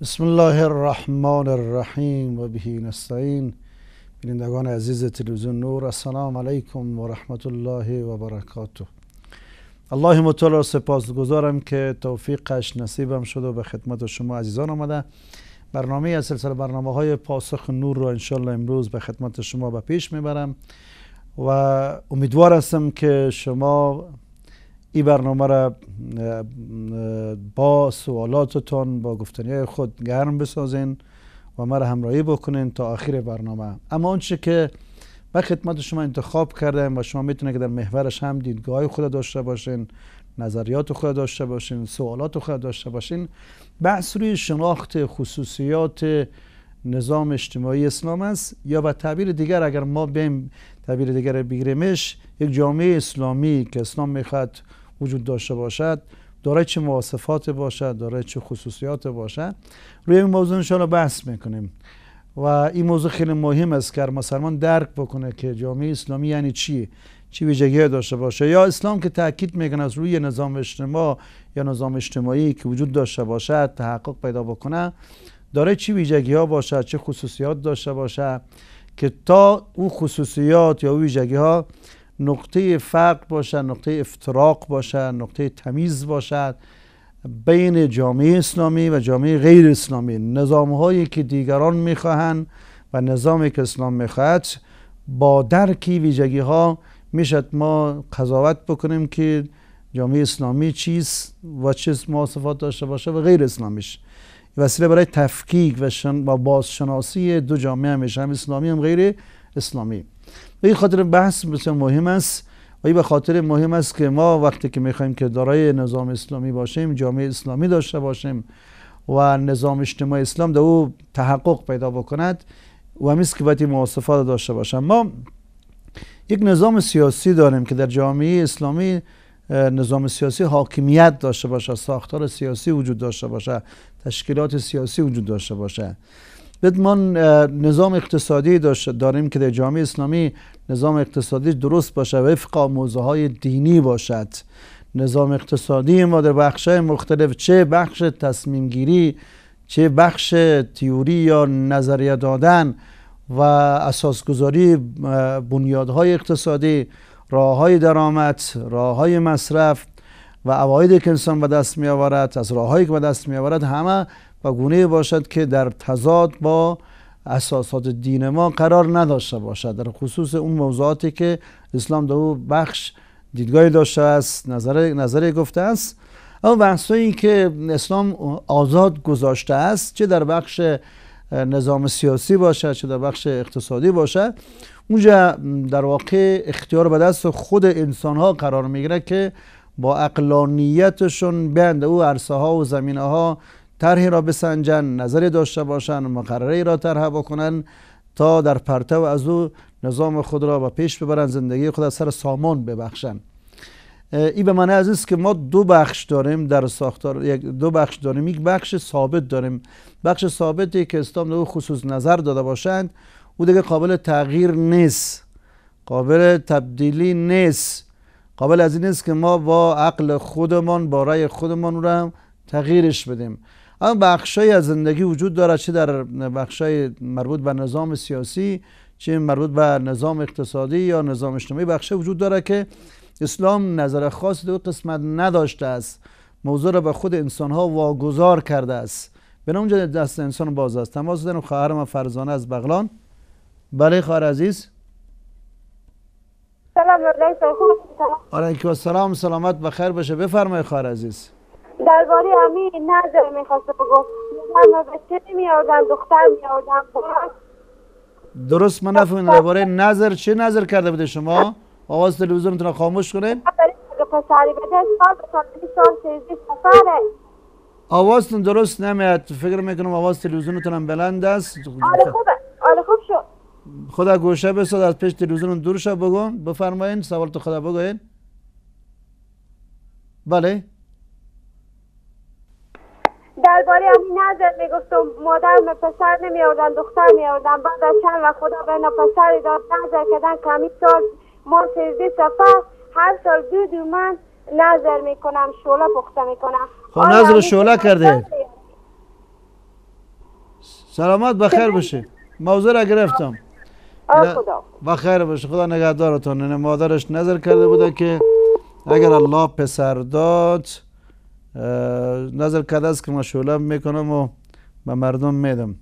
بسم الله الرحمن الرحیم و بهی نستعین بینندگان عزیز تلویزیون نور السلام علیکم و رحمت الله و برکاته الله متعال سپاس گذارم که توفیقش نصیبم شد و به خدمت شما عزیزان آمده برنامه از سلسله برنامه های پاسخ نور را انشالله امروز به خدمت شما به پیش میبرم و امیدوار هستم که شما این برنامه را با سوالاتتان با گفتنی خود گرم بسازین و مرا همراهی بکنین تا آخر برنامه اما آنچه که به خدمت شما انتخاب کردم و شما میتونه که در محورش هم دیدگاه خود داشته باشین نظریات خود داشته باشین سوالات خود داشته باشین بحث روی شناخت خصوصیات نظام اجتماعی اسلام است یا به تعبیر دیگر اگر ما بیم تعبیر دیگر بگیریمش یک جامعه اسلامی که اسلام میخواد وجود داشته باشد دارای چه مواصفات باشد دارای چه خصوصیات باشد روی این موضوع انشاءالله بحث میکنیم و این موضوع خیلی مهم است که مسلمان درک بکنه که جامعه اسلامی یعنی چی چی ویژگی داشته باشه یا اسلام که تاکید میکنه از روی نظام اجتماع یا نظام اجتماعی که وجود داشته باشد تحقق پیدا بکنه داره چی ویژگی ها باشد چه خصوصیات داشته باشد که تا او خصوصیات یا ویژگی ها نقطه فرق باشد نقطه افتراق باشد نقطه تمیز باشد بین جامعه اسلامی و جامعه غیر اسلامی نظام هایی که دیگران میخواهند و نظامی که اسلام میخواهد با درکی ویژگی ها میشد ما قضاوت بکنیم که جامعه اسلامی چیست و چه مواصفات داشته باشه و غیر اسلامیش وسیله برای تفکیک و, و بازشناسی دو جامعه همیشه هم اسلامی هم غیر اسلامی به خاطر بحث بسیار مهم است و به خاطر مهم است که ما وقتی که میخوایم که دارای نظام اسلامی باشیم جامعه اسلامی داشته باشیم و نظام اجتماع اسلام در او تحقق پیدا بکند و همیست که باید داشته باشم ما یک نظام سیاسی داریم که در جامعه اسلامی نظام سیاسی حاکمیت داشته باشه ساختار سیاسی وجود داشته باشه تشکیلات سیاسی وجود داشته باشه ما نظام اقتصادی داریم که در جامعه اسلامی نظام اقتصادی درست باشه و وفق موزه های دینی باشد نظام اقتصادی ما در بخش مختلف چه بخش تصمیم گیری چه بخش تیوری یا نظریه دادن و اساسگذاری بنیادهای اقتصادی راه های درآمد راه های مصرف و عوایدی که انسان به دست می آورد از راههایی که به دست می آورد همه و گونه باشد که در تضاد با اساسات دین ما قرار نداشته باشد در خصوص اون موضوعاتی که اسلام در او بخش دیدگاهی داشته است نظر نظری گفته است اما بحثایی که اسلام آزاد گذاشته است چه در بخش نظام سیاسی باشد چه در بخش اقتصادی باشد اونجا در واقع اختیار به دست خود انسان ها قرار میگیره که با اقلانیتشون بند او عرصه ها و زمینه ها طرحی را بسنجن نظری داشته باشند ای را طرح بکنن تا در و از او نظام خود را به پیش ببرن زندگی خود از سر سامان ببخشن این به معنی از است که ما دو بخش داریم در ساختار یک دو بخش داریم یک بخش ثابت داریم بخش ثابتی که اسلام به خصوص نظر داده باشند او دیگه قابل تغییر نیست قابل تبدیلی نیست قابل از این نیست که ما با عقل خودمان با رأی خودمان را تغییرش بدیم اما بخشای از زندگی وجود دارد چه در بخشای مربوط به نظام سیاسی چه مربوط به نظام اقتصادی یا نظام اجتماعی بخشای وجود دارد که اسلام نظر خاص دو قسمت نداشته است موضوع را به خود انسان ها واگذار کرده است نام اونجا دست انسان باز است تماس دادن خواهرم فرزانه از بغلان بله خواهر عزیز سلام علیکم آره سلام سلامت بخیر باشه بفرمایید خواهر عزیز درباره امین نظر میخواست بگو من بچه میاردم دختر میاردم درست من نفهمیدم خب، درباره نظر چه نظر کرده بوده شما آواز تلویزیونتون رو خاموش کنین آره، آوازتون درست نمیاد فکر میکنم آواز تلویزیونتون هم بلند است آره خوبه آره خوب شو خدا گوشه بساد از پیش تلویزیون دور شد بگو بفرمایین سوال تو خدا بگوین بله می مادر مادرم پسر آوردن دختر می آوردن بعد از چند و خدا به اینا پسری داد نظر کردن کمی سال ما سرزی هر سال دو دو من نظر میکنم شوله پخته کنم خب نظر شوله کرده سلامت بخیر باشه موضوع را گرفتم خدا بخیر باشه خدا نگهدارتون یعنی مادرش نظر کرده بوده که اگر الله پسر داد نظر کرده است که ما شعله میکنم و به مردم میدم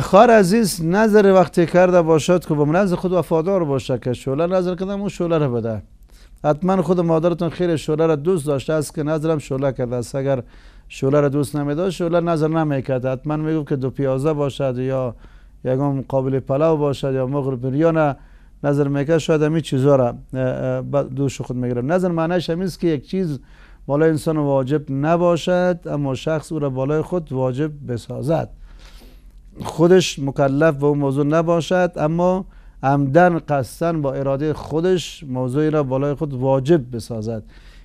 خار عزیز نظر وقتی کرده باشد که به با نظر خود وفادار باشد که شعله نظر کردم اون شعله رو بده حتما خود مادرتون خیر شعله رو دوست داشته است که نظرم شعله کرده است اگر شعله رو دوست نمیداشت شعله نظر نمیکرد حتما میگفت که دو پیازه باشد یا یکم قابل پلاو باشد یا مغرب بریانه نظر میکرد شاید همین چیزها را دوش خود میگیرم نظر معنیش همین که یک چیز بالای انسان واجب نباشد اما شخص او را بالای خود واجب بسازد خودش مکلف به اون موضوع نباشد اما عمدن قصدن با اراده خودش موضوعی را بالای خود واجب بسازد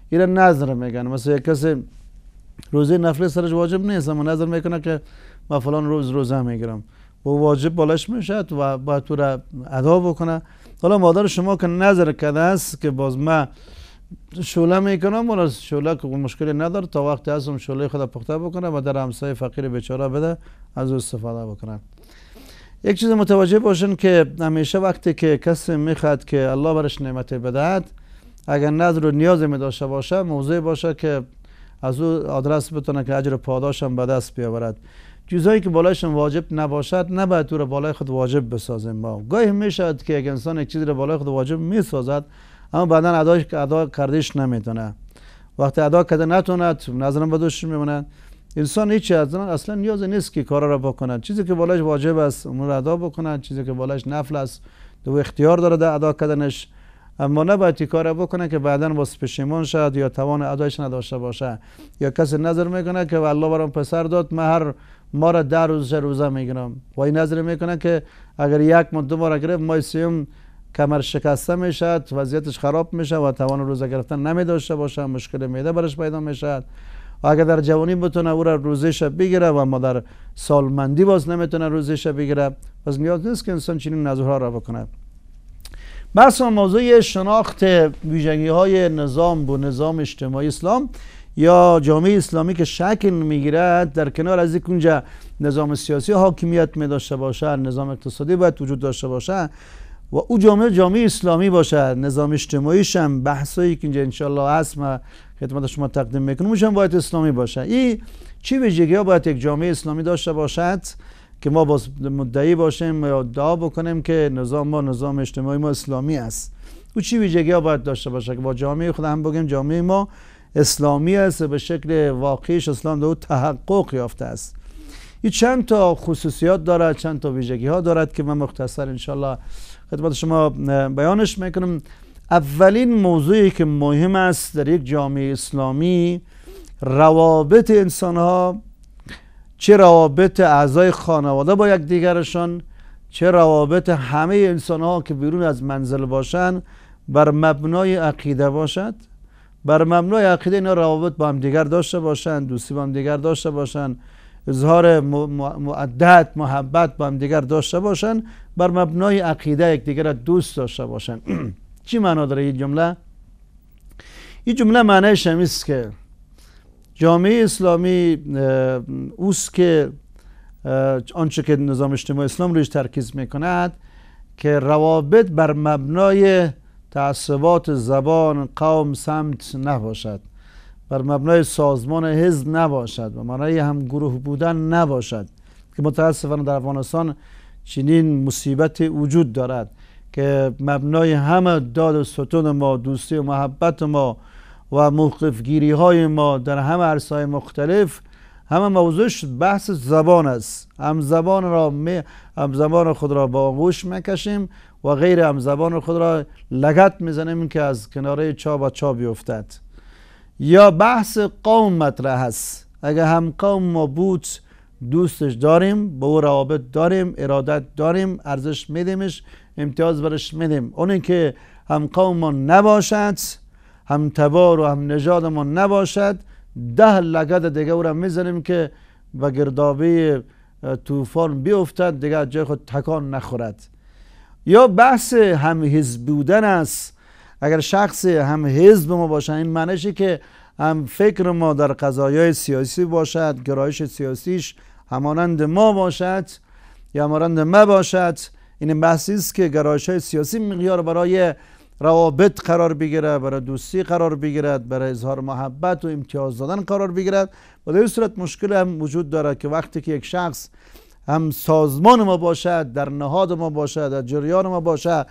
این نظر میگن مثلا یک کسی روزه نفله سرش واجب نیست اما نظر میکنه که ما فلان روز روزه میگیرم و واجب بالاش میشد و باید تو را ادا بکنه حالا مادر شما که نظر کرده است که باز من شوله میکنم ولی از شوله که مشکلی ندار تا وقتی ازم اون شوله خود پخته بکنه و در همسای فقیر بیچاره بده از او استفاده بکنن یک چیز متوجه باشن که همیشه وقتی که کسی میخواد که الله برش نعمت بدهد اگر نظر و نیاز می داشته باشه موضوع باشه که از او آدرس بتونه که اجر پاداش هم به دست بیاورد چیزهایی که بالایشون واجب نباشد نباید او را بالای خود واجب بسازیم ما گاهی میشد که اگر انسان یک چیزی را بالای خود واجب میسازد اما بعدا ادا ادا کردش نمیتونه وقتی ادا کرده نتوند نظرم به دوش میمونن انسان هیچ از اصلا نیاز نیست که کارا را بکنه چیزی که بالاش واجب است اون را ادا بکنه چیزی که بالاش نفل است دو اختیار داره در ادا کردنش اما نباید کار را بکنه که بعدا واسه پشیمون شد یا توان ادایش نداشته باشه یا کسی نظر میکنه که الله برام پسر داد مهر ما را در روز روزه میگیرم و این نظر میکنه که اگر یک ماه دو گرفت ما کمر شکسته میشد وضعیتش خراب میشه و توان روزه گرفتن نمی داشته باشه مشکل معده برش پیدا میشد و اگر در جوانی بتونه او را روزش بگیره و ما در سالمندی باز نمیتونه روزش بگیره پس نیاز نیست که انسان چنین نظرها را بکنه بحث موضوع شناخت ویژگی های نظام و نظام اجتماعی اسلام یا جامعه اسلامی که شکل میگیرد در کنار از اینکه نظام سیاسی حاکمیت می داشته باشه نظام اقتصادی باید وجود داشته باشه و او جامعه جامعه اسلامی باشد نظام اجتماعیش هم بحثایی که اینجا انشالله هست ما خدمت شما تقدیم میکنم هم باید اسلامی باشد این چی ویژگی ها باید یک جامعه اسلامی داشته باشد که ما با مدعی باشیم یا دعا بکنیم که نظام ما نظام اجتماعی ما اسلامی است او چی ویژگی ها باید داشته باشه که با جامعه خود هم بگیم جامعه ما اسلامی است به شکل واقعیش اسلام او تحقق یافته است این چند تا خصوصیات دارد چند تا ویژگی ها دارد که من مختصر انشالله خدمت شما بیانش میکنم اولین موضوعی که مهم است در یک جامعه اسلامی روابط انسان ها چه روابط اعضای خانواده با یک دیگرشان چه روابط همه انسان ها که بیرون از منزل باشند بر مبنای عقیده باشد بر مبنای عقیده اینا روابط با هم دیگر داشته باشند دوستی با هم دیگر داشته باشند اظهار معدت محبت با هم دیگر داشته باشند بر مبنای عقیده یکدیگر دوست داشته باشند چی معنا داره این جمله این جمله معنیش هم است که جامعه اسلامی اوست که آنچه که نظام اجتماعی اسلام روش ترکیز میکند که روابط بر مبنای تعصبات زبان قوم سمت نباشد بر مبنای سازمان حزب نباشد و معنای هم گروه بودن نباشد که متاسفانه در افغانستان چنین مصیبت وجود دارد که مبنای همه داد و ستون ما دوستی و محبت ما و موقف گیری های ما در همه عرصه مختلف همه موضوعش بحث زبان است هم زبان را هم زبان خود را با آغوش میکشیم و غیر هم زبان خود را لگت میزنیم که از کناره چا با چا بیفتد یا بحث قوم مطرح هست اگر هم قوم ما بود دوستش داریم با او روابط داریم ارادت داریم ارزش میدیمش امتیاز برش میدیم اون که هم قوم ما نباشد هم تبار و هم نژاد ما نباشد ده لگد دیگه او را میزنیم که به گردابه طوفان بیفتد دیگه جای خود تکان نخورد یا بحث هم حزب بودن است اگر شخص هم حزب ما باشه این منشی که هم فکر ما در قضایای سیاسی باشد گرایش سیاسیش همانند ما باشد یا همانند ما باشد این بحثی است که گرایش های سیاسی مقیار برای روابط قرار بگیره برای دوستی قرار بگیرد برای اظهار محبت و امتیاز دادن قرار بگیرد و در این صورت مشکل هم وجود دارد که وقتی که یک شخص هم سازمان ما باشد در نهاد ما باشد در جریان ما باشد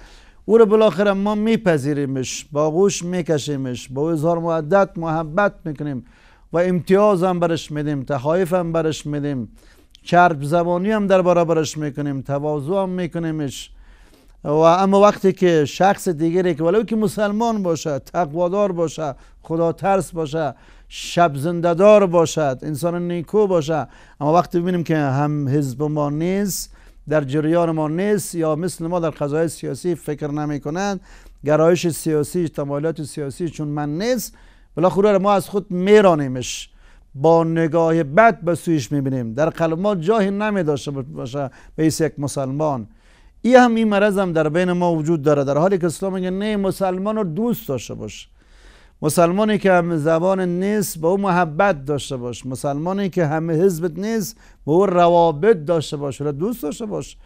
او رو بالاخره ما میپذیریمش با غوش میکشیمش با اظهار معدت محبت میکنیم و امتیاز هم برش میدیم تخایف هم برش میدیم چرب زبانی هم در برابرش میکنیم تواضع هم میکنیمش و اما وقتی که شخص دیگری که ولو که مسلمان باشه، تقوادار باشه، خدا ترس باشه، شب دار باشد انسان نیکو باشه، اما وقتی ببینیم که هم حزب ما نیست در جریان ما نیست یا مثل ما در قضای سیاسی فکر نمی کنند گرایش سیاسی تمایلات سیاسی چون من نیست بالاخره ما از خود میرانیمش با نگاه بد به سویش بینیم در قلب ما جایی نمی باشه به یک مسلمان ای هم این مرض هم در بین ما وجود داره در حالی که اسلام میگه نه مسلمان رو دوست داشته باشه مسلمانی که هم زبان نیست به او محبت داشته باش مسلمانی که همه حزبت نیست به او روابط داشته باش را دوست داشته باش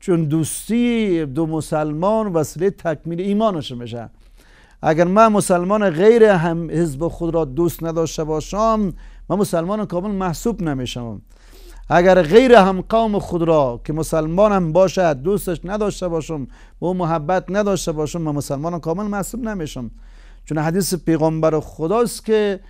چون دوستی دو مسلمان وسیله تکمیل ایمانش میشه اگر من مسلمان غیر هم حزب خود را دوست نداشته باشم من مسلمان کامل محسوب نمیشم اگر غیر هم قوم خود را که مسلمان هم باشد دوستش نداشته باشم و محبت نداشته باشم من مسلمان کامل محسوب نمیشم چون حدیث پیغمبر خداست که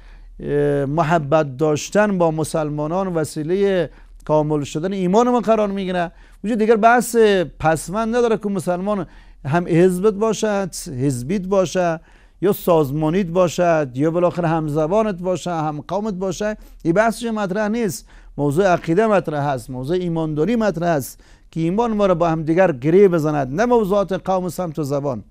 محبت داشتن با مسلمانان وسیله کامل شدن ایمان ما قرار میگیره وجود دیگر بحث پسمند نداره که مسلمان هم حزبت باشد حزبیت باشه یا سازمانیت باشد یا بالاخره هم زبانت باشه هم قومت باشه این بحثش مطرح نیست موضوع عقیده مطرح هست موضوع ایمانداری مطرح هست که ایمان ما را با دیگر گره بزند نه موضوعات قوم سمت و زبان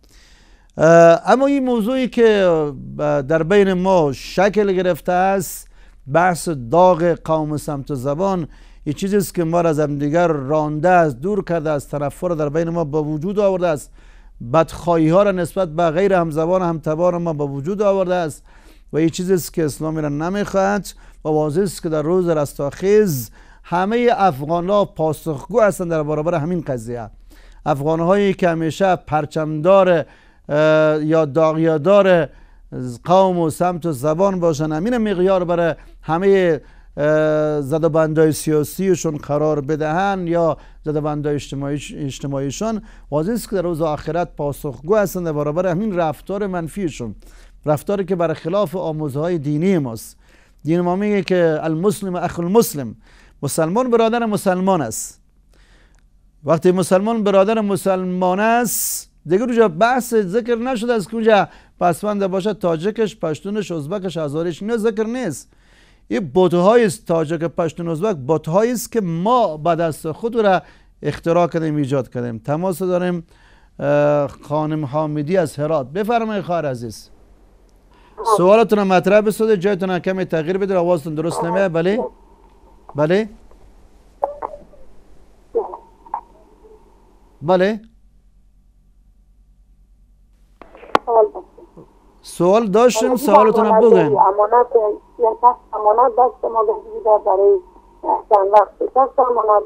اما این موضوعی که در بین ما شکل گرفته است بحث داغ قوم سمت زبان یه چیزی است که ما را از دیگر رانده است دور کرده است طرف را در بین ما به وجود آورده است بدخواهی ها را نسبت به غیر همزبان همتبار ما به وجود آورده است و یه چیزی است که اسلامی را نمیخواهد و واضح است که در روز رستاخیز همه افغان ها پاسخگو هستند در برابر همین قضیه افغان هایی که همیشه پرچمدار یا داغیادار قوم و سمت و زبان باشن امین مقیار برای همه زدبندهای سیاسیشون قرار بدهن یا زدبندهای اجتماعی اجتماعیشان واضح است که در روز آخرت پاسخگو هستند برابر همین رفتار منفیشون رفتاری که برخلاف آموزهای دینی ماست دین ما میگه که المسلم اخ المسلم مسلمان برادر مسلمان است وقتی مسلمان برادر مسلمان است دیگه روجا بحث ذکر نشد از که اونجا باشه تاجکش پشتونش ازبکش ازارش نه ذکر نیست این بوتهای است تاجک پشتون ازبک بوتهایی است که ما به دست خود را اختراع کردیم ایجاد کردیم تماس داریم خانم حامدی از هرات بفرمایید خواهر عزیز سوالتون مطرح بسود جایتون کمی تغییر بده آوازتون درست نمیه بله بله بله سوال داشتیم سوالتون هم بگن امانت یک امانت دست ما در برای چند وقت دست امانت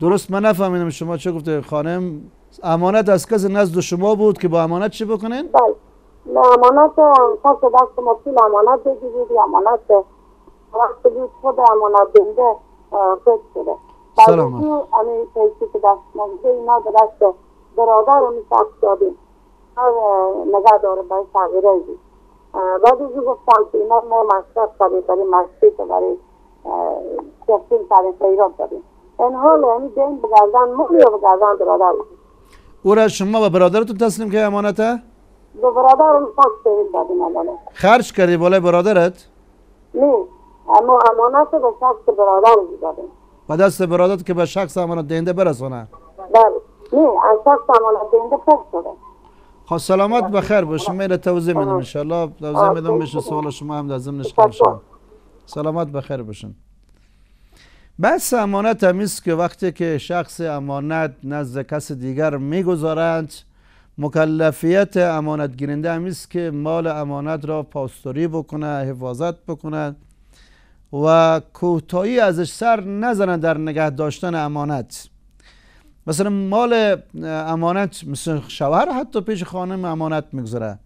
درست من نفهمیدم شما چه گفته خانم امانت از کس نزد شما بود که با امانت چی بکنین؟ بله نه امانت کس دست ما پیل امانت بگیرید امانت وقت بود خود امانت بنده فکر شده سلام همین پیسی که دست نزده اینا دست برادر رو میشه نگه داره برای تغییر ایدی بعد از گفتم که اینا ما مصرف کردیم برای مسجد برای تحسین کردیم ایران داریم این حال یعنی دین بگردن مولی و بگردن برادر او را شما و برادرتون تسلیم که امانته؟ به برادرم تسلیم دادیم امانت خرچ کردی بالای برادرت؟ نه اما امانت به شخص برادر دادیم و دست برادرت که به شخص امانت دینده برسانه؟ بله نه از شخص امانت دهنده پس شده خواه خب، سلامت بخیر باشین میره توضیح میدم انشالله توضیح میدم میشه سوال شما هم در ضمنش کنشم سلامت بخیر باشین بس امانت هم که وقتی که شخص امانت نزد کس دیگر میگذارند مکلفیت امانت گیرنده که مال امانت را پاسداری بکنه حفاظت بکنه و کوتاهی ازش سر نزنه در نگه داشتن امانت مثلا مال امانت مثل شوهر حتی پیش خانم امانت میگذاره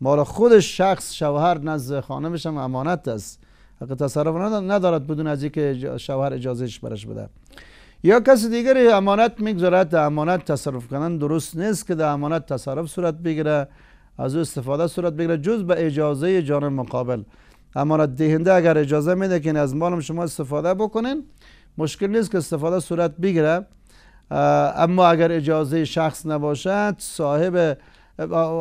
مال خودش شخص شوهر نزد خانمش هم امانت است حق تصرف ندارد بدون از اینکه شوهر اجازهش برش بده یا کسی دیگری امانت میگذارد در امانت تصرف کنن درست نیست که در امانت تصرف صورت بگیره از او استفاده صورت بگیره جز به اجازه جان مقابل امانت دهنده اگر اجازه میده که از مالم شما استفاده بکنین مشکل نیست که استفاده صورت بگیره اما اگر اجازه شخص نباشد صاحب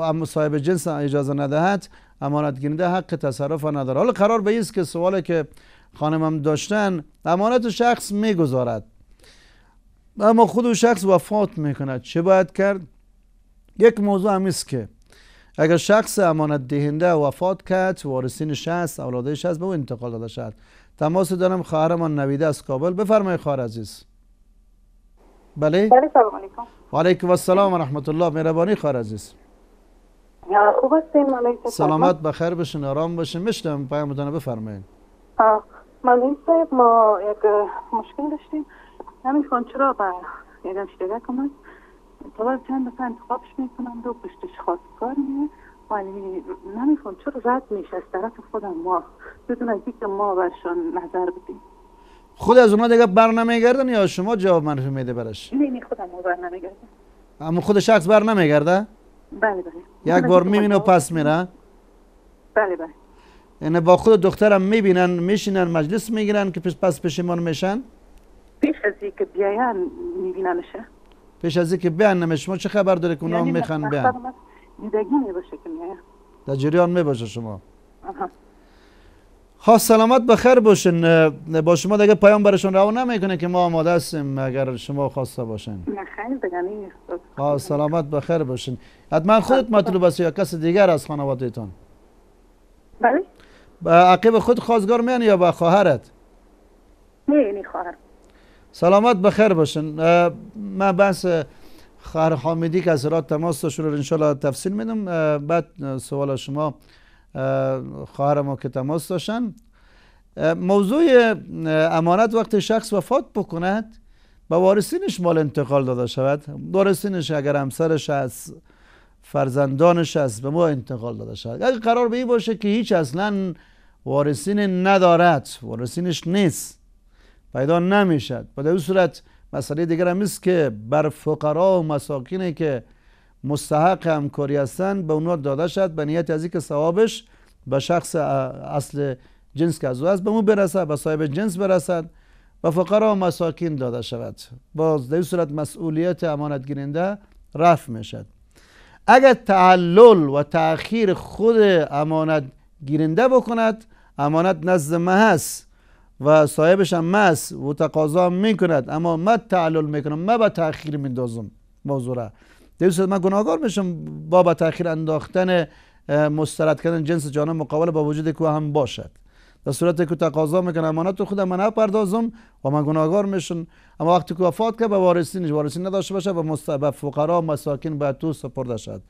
اما صاحب جنس اجازه ندهد امانت گیرنده حق تصرف ندارد حالا قرار به است که سوالی که خانمم داشتن امانت شخص میگذارد اما خود شخص وفات میکند چه باید کرد یک موضوع هم است که اگر شخص امانت دهنده وفات کرد وارثین شخص اولادش شخص به او انتقال داده شد تماس دارم خواهرمان نویده از کابل بفرمایید خواهر عزیز بله؟, بله سلام علیکم و علیکم السلام و رحمت الله مهربانی خواهر عزیز خوب هستیم سلامت بخیر بشین آرام بشین مشتم پیامتان بفرمایید مولوی صاحب ما یک مشکل داشتیم نمیخوان چرا با یکم شده کنم طبعا چند دفعه انتخابش میکنم دو پشتش خواستگار میه ولی نمیخوان چرا رد میشه از طرف خودم ما بدون از اینکه ما برشون نظر بدیم خود از اونا دیگه بر نمیگردن یا شما جواب منفی میده برش نه نه خودم بر اما خود شخص بر نمیگرده بله بله یک بار میبینه و پس میره بله بله یعنی با خود دخترم میبینن میشینن مجلس میگیرن که پس پس پشیمان میشن پیش از اینکه بیاین میبیننشه پیش از که بیان نمیشه شما چه خبر داره که اونا یعنی میخوان بیان دیدگی میباشه که میاین در جریان میباشه شما آها. ها سلامت بخیر باشین با شما دیگه پیام برشون روان نمیکنه که ما آماده هستیم اگر شما خواسته باشین نه بگم خب. ها سلامت بخیر باشین حتما خودت خب. مطلوب است یا کس دیگر از خانوادهتان بله به عقیب خود خواستگار میان یا با خواهرت نه یعنی سلامت بخیر باشین من بس خواهر حامدی که از رات تماس داشت رو انشالله تفصیل میدم بعد سوال شما خواهر ما که تماس داشتن موضوع امانت وقت شخص وفات بکند به وارثینش مال انتقال داده شود وارثینش اگر همسرش از فرزندانش است به ما انتقال داده شود اگر قرار به این باشه که هیچ اصلا وارثین ندارد وارثینش نیست پیدا نمیشد و در صورت مسئله دیگر هم که بر فقرا و مساکینه که مستحق همکاری هستند به اونا داده شد به نیت از اینکه ثوابش به شخص اصل جنس که از او است به مو برسد به صاحب جنس برسد و فقرا و مساکین داده شود باز در صورت مسئولیت امانت گیرنده رفع میشد اگر تعلل و تاخیر خود امانت گیرنده بکند امانت نزد ما هست و صاحبش هم و تقاضا میکند اما ما تعلل میکنم ما به تاخیر میندازم موضوع صورت من گناهگار میشم با به تاخیر انداختن مسترد کردن جنس جانب مقابل با وجود که هم باشد در صورت که تقاضا میکنه امانت خود من پردازم و من گناهگار میشم اما وقتی که وفات که به وارثینش وارثین نداشته باشه و مست... به فقرا مساکین به تو سپرده شد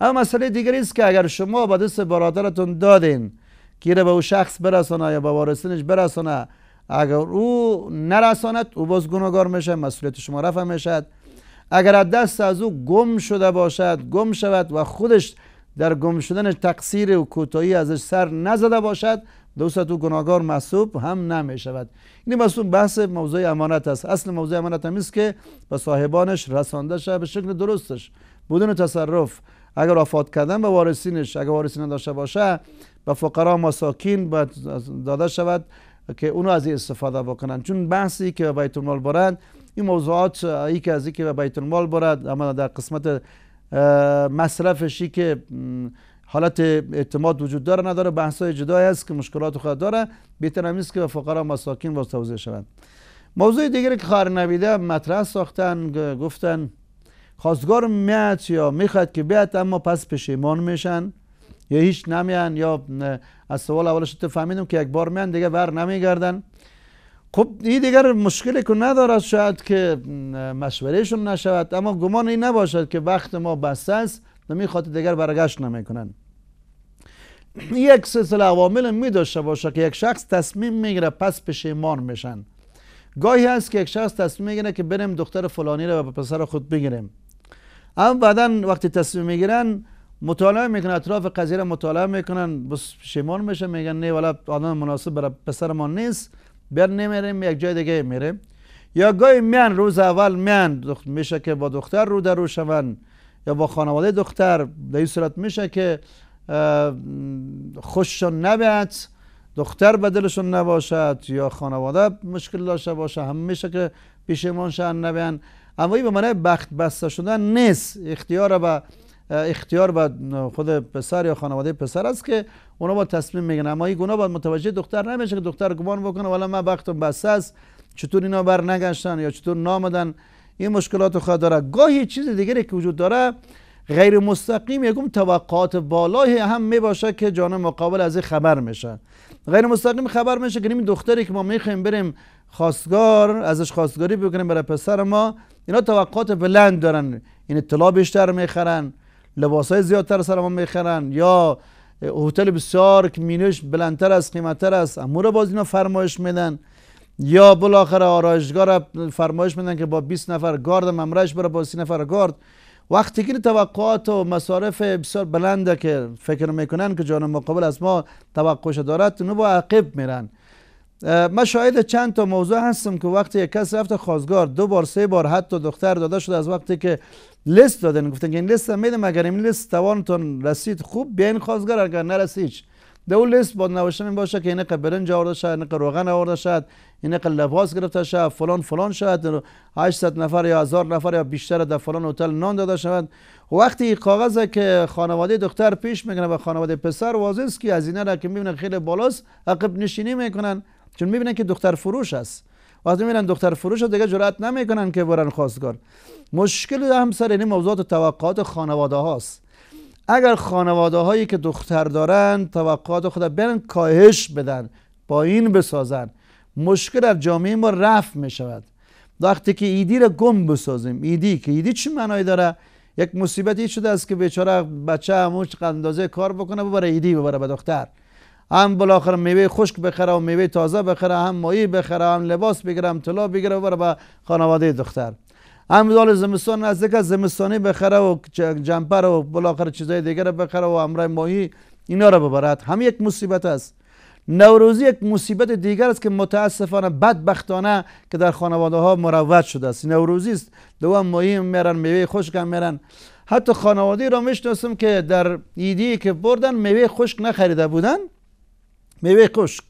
اما مسئله دیگری است که اگر شما به دست برادرتون دادین که به او شخص برسانه یا به وارثینش برسانه اگر او نرساند او باز گناهگار میشه مسئولیت شما رفع میشد اگر از دست از او گم شده باشد گم شود و خودش در گم شدن تقصیر و کوتاهی ازش سر نزده باشد دوست او گناهگار محسوب هم نمی شود این مصوب بحث موضوع امانت است اصل موضوع امانت هم است که به صاحبانش رسانده شد به شکل درستش بدون تصرف اگر آفاد کردن به وارثینش اگر وارثین نداشته باشه به فقرا مساکین باید داده شود که اونو از این استفاده بکنن چون بحثی که به بیت المال برند این موضوعات ای که از اینکه به بیت المال برد اما در قسمت مصرفشی که حالت اعتماد وجود داره نداره بحث های جدای است که مشکلات خود داره بهتر که به فقرا مساکین باز توزیع شوند موضوع دیگری که خار نویده مطرح ساختن گفتن خواستگار میاد یا میخواد که بیاد اما پس پشیمان میشن یا هیچ نمیان یا از سوال اولش تو فهمیدم که یک بار میان دیگه بر نمیگردن خب این دیگر مشکلی که ندارد شاید که مشورهشون نشود اما گمان این نباشد که وقت ما بسته است نمی خاطر دیگر برگشت نمیکنن یک سلسله عوامل می داشته باشه که یک شخص تصمیم میگیره پس پشیمان میشن گاهی هست که یک شخص تصمیم میگیره که بریم دختر فلانی رو به پسر خود بگیریم اما بعدا وقتی تصمیم میگیرن مطالعه میکنن اطراف قضیه را مطالعه میکنن بس پشیمان میشه میگن نه والا آدم مناسب برای پسر نیست بیان نمیریم یک جای دیگه میریم یا گاهی من روز اول من میشه که با دختر رو در رو شون یا با خانواده دختر در این صورت میشه که خوششون نبیاد دختر به دلشون نباشد یا خانواده مشکل داشته باشه هم میشه که پیشمون شن نبیان اما این به معنی بخت بسته شدن نیست اختیار به اختیار به خود پسر یا خانواده پسر است که اونا با تصمیم میگن اما این گناه باید متوجه دختر نمیشه که دختر گمان بکنه ولی من بختم بسته است چطور اینا بر نگشتن یا چطور نامدن این مشکلات خود داره گاهی چیز دیگری که وجود داره غیر مستقیم یکم توقعات بالای هم می باشه که جان مقابل از این خبر میشه غیر مستقیم خبر میشه که این دختری که ما میخوایم بریم خواستگار ازش خواستگاری بکنیم برای پسر ما اینا توقعات بلند دارن این اطلاع بیشتر میخرن لباس های زیادتر سر ما میخرن یا هتل بسیار که مینوش بلندتر از قیمتتر است رو باز اینا فرمایش میدن یا بالاخره آرایشگاه فرمایش میدن که با 20 نفر گارد ممرش بره با 30 نفر گارد وقتی که توقعات و مصارف بسیار بلنده که فکر میکنن که جان مقابل از ما توقعش دارد اونو با عقب میرن من شاید چند تا موضوع هستم که وقتی یک کس رفت خازگار دو بار سه بار حتی دختر داده شده از وقتی که لست دادن گفتن که این لست میدم اگر این لست توانتون رسید خوب بیاین خواستگار اگر نرسید در اون لیست با نوشتن این باشه که اینقدر برنج آورده شد اینقدر روغن آورده شد اینقدر لباس گرفته شد فلان فلان شد 800 نفر یا 1000 نفر یا بیشتر در فلان هتل نان داده شود وقتی کاغذ که خانواده دختر پیش میکنه و خانواده پسر واضح است که را که میبینه خیلی بالاست عقب نشینی میکنن چون میبینن که دختر فروش است وقتی میرن دختر فروش دیگه جرات نمیکنن که برن خواستگار مشکل همسر یعنی موضوعات توقعات خانواده هاست اگر خانواده هایی که دختر دارن توقعات خود برن کاهش بدن با این بسازن مشکل در جامعه ما رفع می شود وقتی که ایدی را گم بسازیم ایدی که ایدی چه معنای داره یک مصیبتی شده است که بیچاره بچه چند اندازه کار بکنه ببره ایدی ببره به دختر هم بالاخره میوه خشک بخره و میوه تازه بخره هم مایی بخره هم لباس بگیره هم طلا بگیره و بره به خانواده دختر هم دال زمستان نزدیک زمستانی بخره و جمپر و بالاخره چیزای دیگر بخره و امرای ماهی اینا را ببرد هم یک مصیبت است نوروزی یک مصیبت دیگر است که متاسفانه بدبختانه که در خانواده ها مروج شده است نوروزی است دوام ماهی میرن میوه خشک هم میرن حتی خانواده را میشناسم که در ایدی که بردن میوه خشک نخریده بودن میوه خشک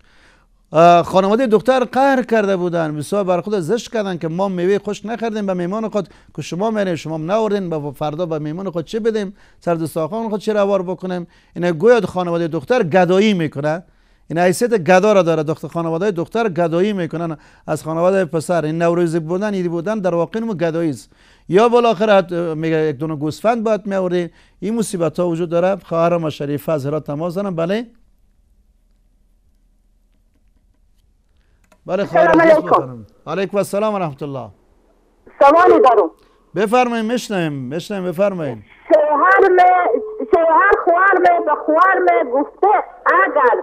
خانواده دختر قهر کرده بودن بسیار بر خود زشت کردن که ما میوه خشک نخردیم به میمان خود که شما میرین شما نوردین با فردا به میمان خود چه بدیم سر دستاخان خود چه روار بکنیم اینا گویا خانواده دختر گدایی میکنه این حیثیت گدا را داره دختر خانواده دختر گدایی میکنن از خانواده پسر این نوروز بودن ایدی بودن در واقع نمو گدایی است یا بالاخره میگه یک دونه گوسفند باید میورین این مصیبت ها وجود داره خواهرم شریفه از هرات تماس زنم بله بله سلام علیکم علیکم السلام و رحمت الله سوالی دارم بفرمایید مشنویم مشنویم بفرمایید شوهر می شوهر خوار می به خوار می گفته اگر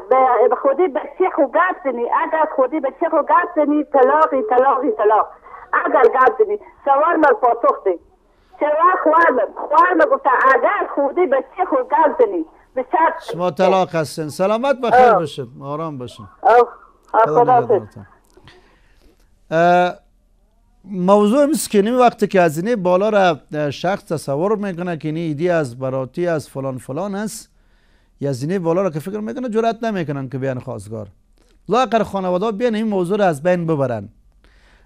به خودی بچه خو گفتنی اگر خودی بچه خو گفتنی طلاق طلاق طلاق اگر گفتنی سوال من دی شوهر خوار می خوار می گفته اگر خودی بچه خو گفتنی شما طلاق هستین سلامت بخیر باشین آرام باشین خدا موضوع نمی وقتی که از اینه بالا را شخص تصور میکنه که این ایدی از براتی از فلان فلان است یا از اینه بالا را که فکر میکنه جرات نمیکنن که بیان خواستگار لاقر خانواده بیان این موضوع را از بین ببرن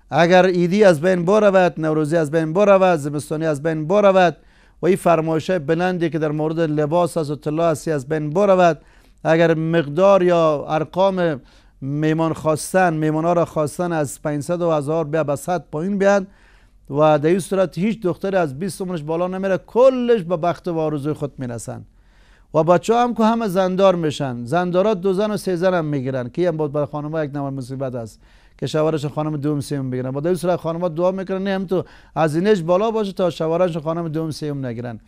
اگر ایدی از بین برود نوروزی از بین برود زمستانی از بین برود و این فرمایش بلندی که در مورد لباس از و از بین برود اگر مقدار یا ارقام میمان خواستن میمان ها را خواستن از 500 و هزار بیا به صد پایین بیان و در این صورت هیچ دختری از 20 عمرش بالا نمیره کلش به بخت و آرزوی خود میرسن و بچه هم که همه زندار میشن زندارات دو زن و سه زن هم میگیرن که هم بود برای خانم یک نوع مصیبت است که شوارش خانم دوم سیم بگیرن با در این صورت خانم دعا میکنن نه هم تو از اینش بالا باشه تا شوارش خانم دوم سیم نگیرن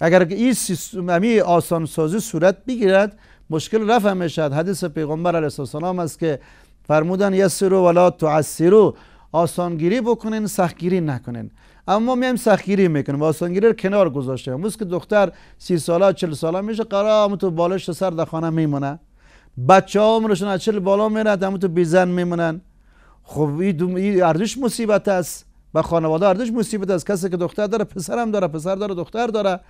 اگر این سیستم آسان سازی صورت بگیرد مشکل رفع میشد حدیث پیغمبر علیه السلام است که فرمودن یسرو ولا تعسرو آسانگیری بکنین سختگیری نکنین اما میایم سختگیری میکنیم آسانگیری رو کنار گذاشته امروز که دختر سی ساله 40 ساله میشه قرار تو بالش سر در خانه میمونه بچه ها عمرشون از چل بالا میره همون تو بیزن میمونن خب این ارزش مصیبت است و خانواده ارزش مصیبت است کسی که دختر داره پسرم داره پسر داره دختر داره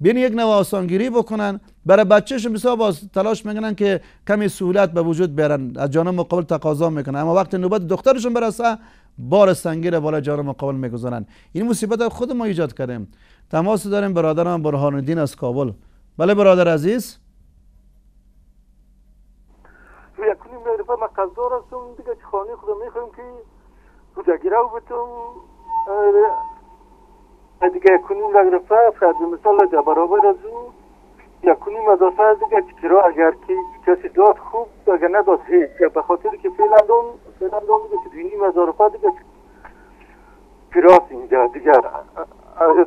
بین یک نوع آسانگیری بکنن برای بچهشون بسیار باز تلاش میکنن که کمی سهولت به وجود بیارن از جانب مقابل تقاضا میکنن اما وقتی نوبت دخترشون برسه بار سنگین بالا جانب مقابل میگذارن این مصیبت خود ما ایجاد کردیم تماس داریم برادرم برهان الدین از کابل بله برادر عزیز ما دیگه خانه خودم میخوام که دیگه کنون اگر فرد مثال در برابر از او یا کنون اضافه از دیگه چرا اگر که کسی داد خوب اگر نداد هیچ یا بخاطر که فعلا دون فعلا دون دیگه که دینی مزارفه دیگه پیرات اینجا دیگر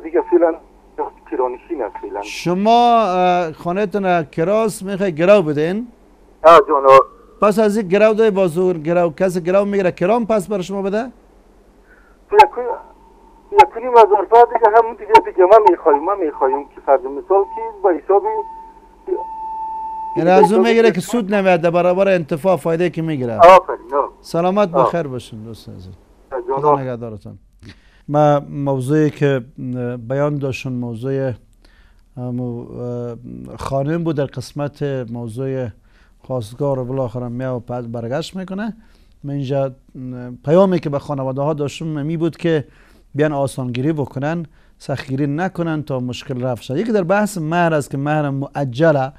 دیگه فعلا پیرانشین است فعلا شما خانهتون کراس میخوای گراو بدین؟ ها جانو پس از این گراو دای بازور گراو کسی گراو میگره کرام پس بر شما بده؟ یکونی از فرد دیگه همون دیگه دیگه ما میخواییم ما میخواییم که فرض مثال که با حساب یعنی از اون میگیره که سود نمیاد برابر انتفاع فایده که میگیره سلامت بخیر باشین دوست عزیز خدا نگهدارتان ما موضوعی که بیان داشتن موضوع خانم بود در قسمت موضوع خواستگار رو بالاخره میا و برگشت میکنه من اینجا پیامی که به خانواده ها داشتم می بود که بیان آسانگیری بکنن سخیری نکنن تا مشکل رفت شد یکی در بحث مهر است که مهر معجله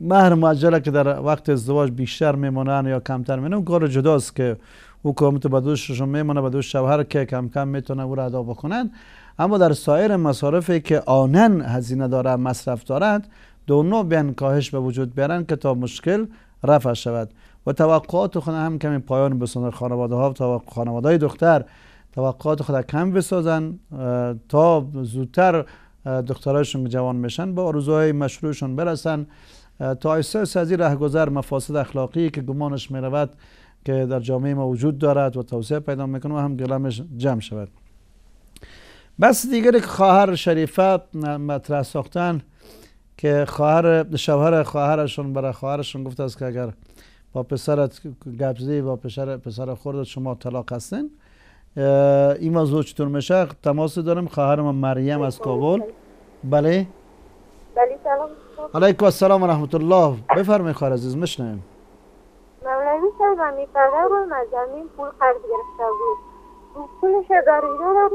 مهر معجله که در وقت ازدواج بیشتر میمونن یا کمتر میمونن اون کار جداست که او کامت به دوششون میمونه به دوش شوهر که کم کم میتونه او را ادا بکنن اما در سایر مصارفی که آنن هزینه داره مصرف دارد دو بیان کاهش به وجود بیارن که تا مشکل رفع شود و توقعات خود هم کمی پایان بسند خانواده ها و خانواده دختر توقعات خود کم بسازن تا زودتر می جوان میشن با آرزوهای مشروعشون برسن تا احساس از این رهگذر مفاسد اخلاقی که گمانش میرود که در جامعه ما وجود دارد و توسعه پیدا میکنه و هم گلمش جمع شود بس دیگری که خواهر شریفه مطرح ساختن که خواهر شوهر خواهرشون برای خواهرشون گفت است که اگر با پسرت گبزی با پسر پسر خوردت شما طلاق هستین موضوع چطور میشه؟ تماس دارم خواهر مریم از کابل بله بله سلام علیکم السلام و رحمت الله بفرمایید خواهر عزیز مشنویم مولوی صاحب می پدرم از زمین پول قرض گرفته بود پولش در ایرانم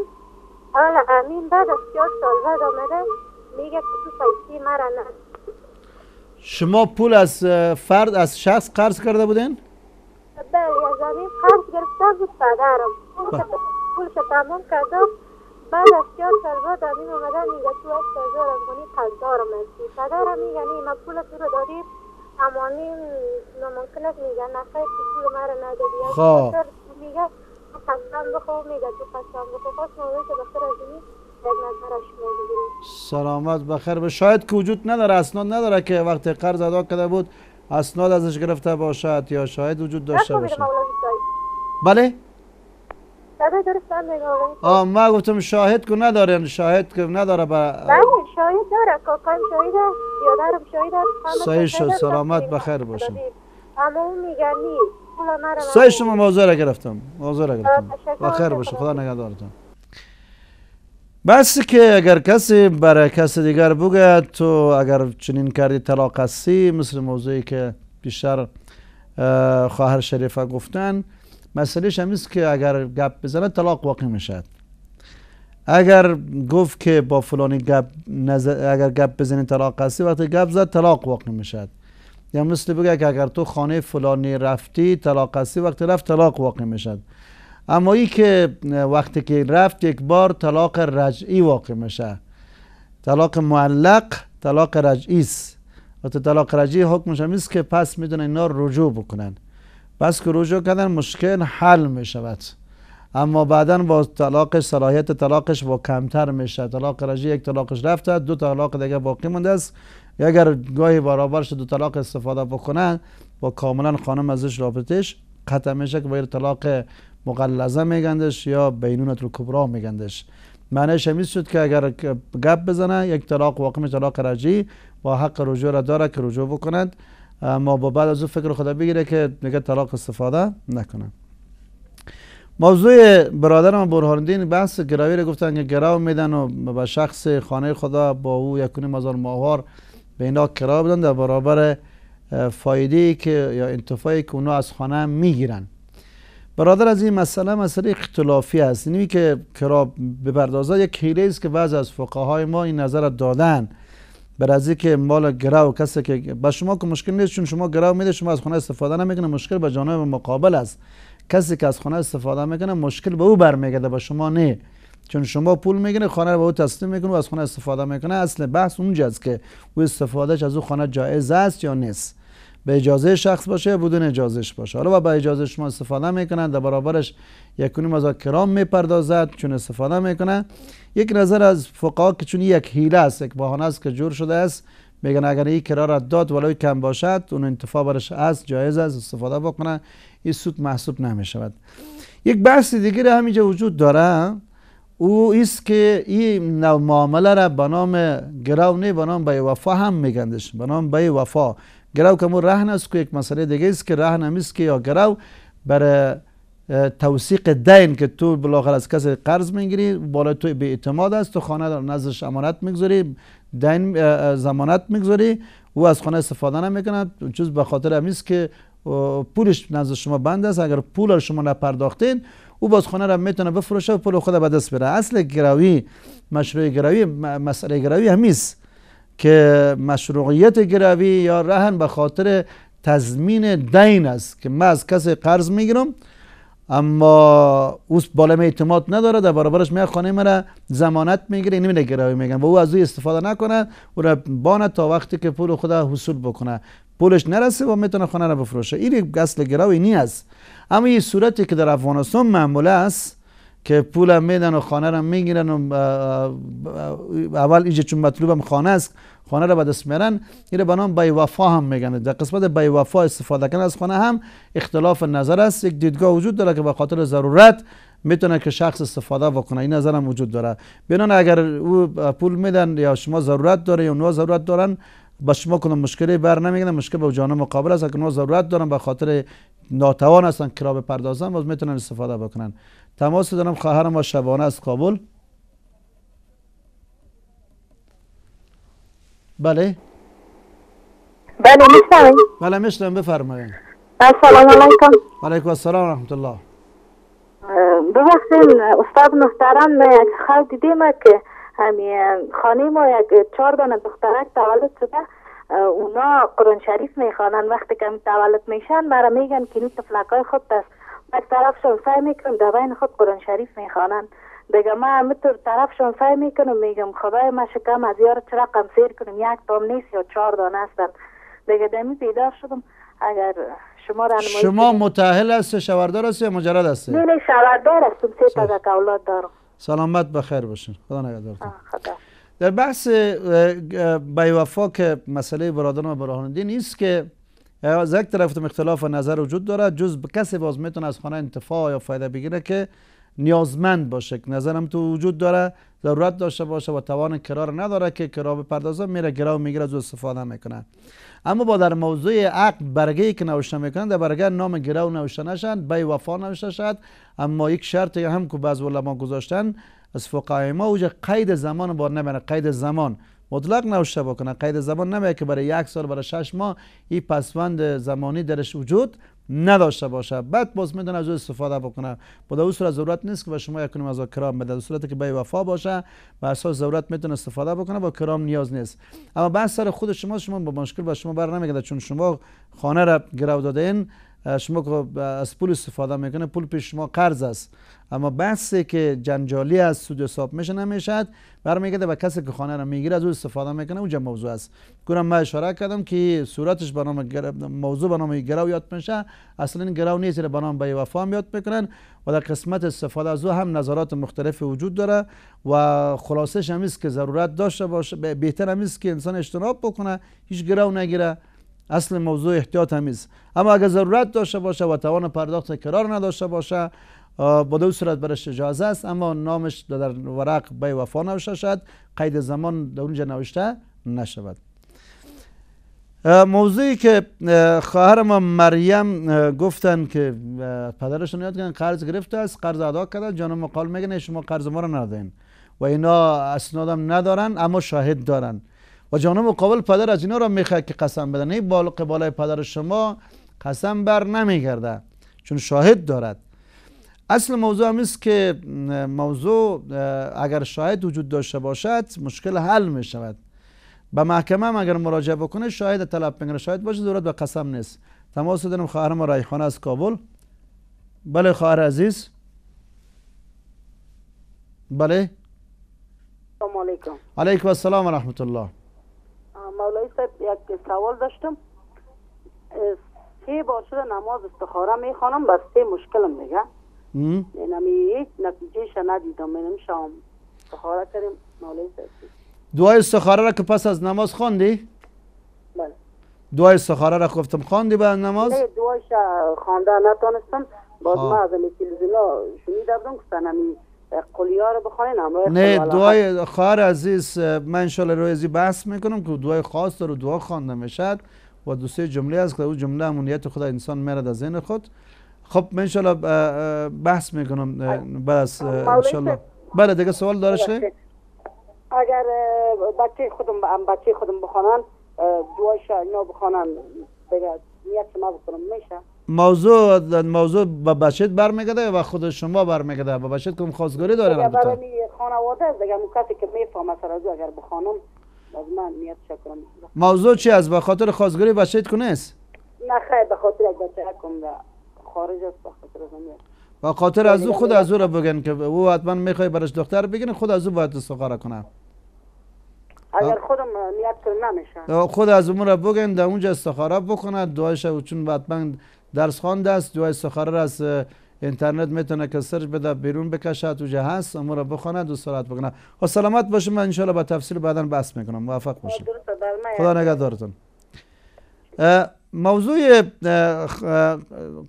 حالا امین بعد از چهار سال بعد آمده میگه که تو پیسی مرا نه شما پول از فرد از شخص قرض کرده بودین؟ بله از امین قرض گرفته بود پدرم پولش تمام کردم بعد از چهار سال بعد امین اومده میگه تو هشت از افغانی قرضدارم هستی پدرم میگه یعنی ما پول تو رو داریم. اما ناممکن است میگه نخیر خیر تو پول مرا نداری خب میگه تو قسم بخور میگه تو قسم بخور پس که بخیر از این سلامت بخیر به شاید که وجود نداره اسناد نداره که وقتی قرض ادا کرده بود اسناد ازش گرفته باشد یا شاید وجود داشته باشه. بله آ ما گفتم شاهد کو ندارن شاهد کو نداره با بله شاهد داره کاکان شاهد یادارم یادرم شاهد صحیح شد سلامت بخیر باشم اما شما موضوع را گرفتم موضوع را گرفتم بخیر باشه خدا نگهدارتون بس که اگر کسی برای کس دیگر بگه تو اگر چنین کردی طلاق هستی مثل موضوعی که بیشتر خواهر شریفه گفتن مسئلهش هم که اگر گپ بزنه طلاق واقع میشد اگر گفت که با فلانی گپ اگر گپ بزنی طلاق هستی وقتی گپ زد طلاق واقع میشد یا مثل بگه که اگر تو خانه فلانی رفتی طلاق هستی وقتی رفت طلاق واقع میشد اما ای که وقتی که رفت یک بار طلاق رجعی واقع میشه طلاق معلق طلاق رجعی است و طلاق رجعی حکمش هم که پس میدونه اینا رجوع بکنن بس که رجوع کردن مشکل حل می شود اما بعدا با طلاق صلاحیت طلاقش با کمتر میشه طلاق رجی یک طلاقش رفته دو طلاق دیگه باقی مونده است اگر گاهی برابرش دو طلاق استفاده بکنه با کاملا خانم ازش رابطش قطع میشه که باید طلاق مغلظه میگندش یا بینونت رو کبرا میگندش معنیش همیز شد که اگر گپ بزنه یک طلاق واقع طلاق رجی با حق رجوع را داره که رجوع بکنند اما با بعد از او فکر خدا بگیره که نگه طلاق استفاده نکنه موضوع برادرم برهاندین بحث گراوی رو گفتن که گراو میدن و به شخص خانه خدا با او یکونی مزار ماهار به اینا کراو بدن در برابر فایده ای که یا انتفاعی که اونا از خانه میگیرن برادر از این مسئله مسئله اختلافی است یعنی اینی که کرا بپردازه یک حیله است که بعض از فقهای ما این نظر دادن برای که مال گراو کسی که با شما که مشکل نیست چون شما گراو میده شما از خونه استفاده نمیکنه مشکل به جانب مقابل است کسی که از خونه استفاده میکنه مشکل به او برمیگرده به شما نه چون شما پول میگیره خانه رو به او تسلیم میکنه و از خانه استفاده میکنه اصل بحث اونجاست که او استفادهش از او خانه جایز است یا نیست به اجازه شخص باشه یا بدون اجازهش باشه حالا با اجازه شما استفاده میکنن در برابرش یکونیم از کرام میپردازد چون استفاده میکنه یک نظر از فقها که چون یک هیله است یک بهانه است که جور شده است میگن اگر این کرار داد ولی کم باشد اون انتفا برش است جایز است استفاده بکنه این سود محسوب نمیشود یک بحث دیگر همینجا وجود داره او است که این معامله را به نام گراو نه به نام به وفا هم میگندش به نام به وفا گراو که مو رهن است که یک مسئله دیگه است که رهن است که یا گراو بر توثیق دین که تو بالاخره از کسی قرض میگیری بالا تو به اعتماد است تو خانه در نزدش امانت میگذاری دین زمانت میگذاری او از خانه استفاده نمیکند چیز به خاطر همیست که پولش نزد شما بند است اگر پول را شما نپرداختین او باز خانه را میتونه بفروشه و پول خود به دست بره اصل گراوی مشروع گراوی مسئله گروی همیست که مشروعیت گراوی یا رهن به خاطر تضمین دین است که من از کسی قرض میگیرم اما او بالم اعتماد نداره در برابرش میاد خانه مرا زمانت میگیره این گراوی میگن و او از او استفاده نکنه او را بانه تا وقتی که پول خدا حصول بکنه پولش نرسه و میتونه خانه را بفروشه این اصل گراوی نی است اما این صورتی که در افغانستان معموله است که پول میدن و خانه را میگیرن و اول ایجه چون مطلوبم خانه است خانه را به دست میارن این به نام بی وفا هم میگن در قسمت بی وفا استفاده کردن از خانه هم اختلاف نظر است یک دیدگاه وجود داره که به خاطر ضرورت میتونه که شخص استفاده بکنه این نظر هم وجود داره بنان اگر او پول میدن یا شما ضرورت داره یا نو ضرورت دارن با شما کنم مشکلی بر نمیگن مشکل به جان مقابل است اگر نو ضرورت دارن به خاطر ناتوان هستن کرا بپردازن باز میتونن استفاده بکنن تماس دارم خواهرم و شبانه از کابل بله بله میشنوید بله میشنم بفرمایید السلام علیکم علیکم السلام رحمت الله ببخشین استاد محترم یک خبر دیدیم که همین خانه ما یک چهار دانه دخترک تولد شده اونا قرآن شریف میخوانن وقتی که تولد میشن مرا میگن که این های خود دست از طرف شون سعی میکنم در بین خود قرآن شریف میخوانن دیگه ما همینطور طرف شون سعی میکنم میگم خدای ما شکم از یار چرا رقم سیر کنم یک تام نیست یا چهار دانه هستن دیگه دمی پیدا شدم اگر شما شما متأهل هستی شوردار هستی یا مجرد هستی؟ نه نه شوردار هستم سه تا اولاد دارم سلامت بخیر باشین خدا خدا. در بحث بیوفا که مسئله برادران و برهان دین است که از یک طرف اختلاف نظر وجود دارد جز به کسی باز میتونه از خانه انتفاع یا فایده بگیره که نیازمند باشه که نظرم تو وجود داره ضرورت داشته باشه و توان کرار نداره که کرا بپردازه میره گرا و میگیره استفاده میکنه اما با در موضوع عقد برگه ای که نوشته میکنن در برگه نام گرا و نوشته نشند بی وفا نوشته شد اما یک شرط هم که بعض علما گذاشتن از فقهای ما وجه قید زمان بار نمیره قید زمان مطلق نوشته بکنه قید زمان نمیه که برای یک سال برای شش ماه این پسوند زمانی درش وجود نداشته باشه بعد باز میدونه از استفاده بکنه با او صورت ضرورت نیست که به شما یک کنیم از کرام بده صورت که به وفا باشه و اساس ضرورت میتونه استفاده بکنه با کرام نیاز نیست اما بعد سر خود شما شما با مشکل به شما بر نمیگده چون شما خانه را گرو دادین شما که از پول استفاده میکنه پول پیش شما قرض است اما بحثی که جنجالی از سود حساب میشه نمیشد برمیگرده به کسی که خانه را میگیره از او استفاده میکنه اونجا موضوع است گرم من اشاره کردم که صورتش به نام موضوع به نام گراو یاد میشه اصلا این گرو نیست به نام به وفا یاد میکنن و در قسمت استفاده از او هم نظرات مختلف وجود داره و خلاصش هم که ضرورت داشته باشه بهتر هم که انسان اجتناب بکنه هیچ گرو نگیره اصل موضوع احتیاط همیز اما اگر ضرورت داشته باشه و توان پرداخت کرار نداشته باشه با دو صورت برش اجازه است اما نامش در ورق بی وفا نوشته شد قید زمان در اونجا نوشته نشود موضوعی که خواهر ما مریم گفتن که پدرشون یاد کردن قرض گرفته است قرض ادا کرده جان مقال میگن شما قرض ما رو ندادین و اینا اسنادم ندارن اما شاهد دارن و مقابل پدر از اینا را میخواد که قسم بدن این بال قبالای پدر شما قسم بر نمیگرده چون شاهد دارد اصل موضوع هم است که موضوع اگر شاهد وجود داشته باشد مشکل حل می شود به محکمه هم اگر مراجعه بکنه شاهد طلب شاهد باشه ضرورت به قسم نیست تماس دادم خواهر ما از کابل بله خواهر عزیز بله السلام علیکم علیکم السلام و رحمت الله مولای صاحب یک سوال داشتم سه بار شده نماز استخاره میخوانم بس سه مشکلم میگه یعنی هیچ ش ندیدم من شام استخاره کردیم مولای صاحب دعای استخاره را که پس از نماز خواندی؟ بله دعای استخاره را گفتم خواندی بعد نماز؟ نه دعایش خوانده نتونستم باز خب. ما از تلویزیون شنیدم که سنمی قلیا رو بخواین نه دعای خواهر عزیز من انشالله رو ازی بحث میکنم که دعای خاص رو دعا خوانده میشد و سه جمله است که او جمله امونیت خدا انسان میرد از ذهن خود خب من انشالله بحث میکنم بعد از خب، انشالله بله دیگه سوال دارشه اگر بچه خودم بچه خودم بخوانن دعایش اینا بخوانن دیگه نیت ما بکنم میشه موضوع موضوع به بچت برمیگرده و خود شما برمیگرده به بچت کوم خواستگاری داره البته خانواده است دیگه کسی که میفهمه سر از اگر به خانم از من نیت شکرم موضوع چی از به خاطر خواستگاری بچت کنه است نه خیر به خاطر بچه خارج است به خاطر و خاطر از او خود از او را بگن که او حتما میخوای برش دختر بگن خود از او باید استخاره کنه اگر خودم نیت نمیشه خود از اون را بگن در اونجا استخاره بکنه دعایش چون حتما درس خوانده است دوای سخره از اینترنت میتونه که سرچ بده بیرون بکشه تو جه هست امور بخونه دو سرعت بکنه و خب، سلامت باشه من انشالله با تفصیل بعدا بحث میکنم موفق باشه خب، خدا نگهدارتون موضوع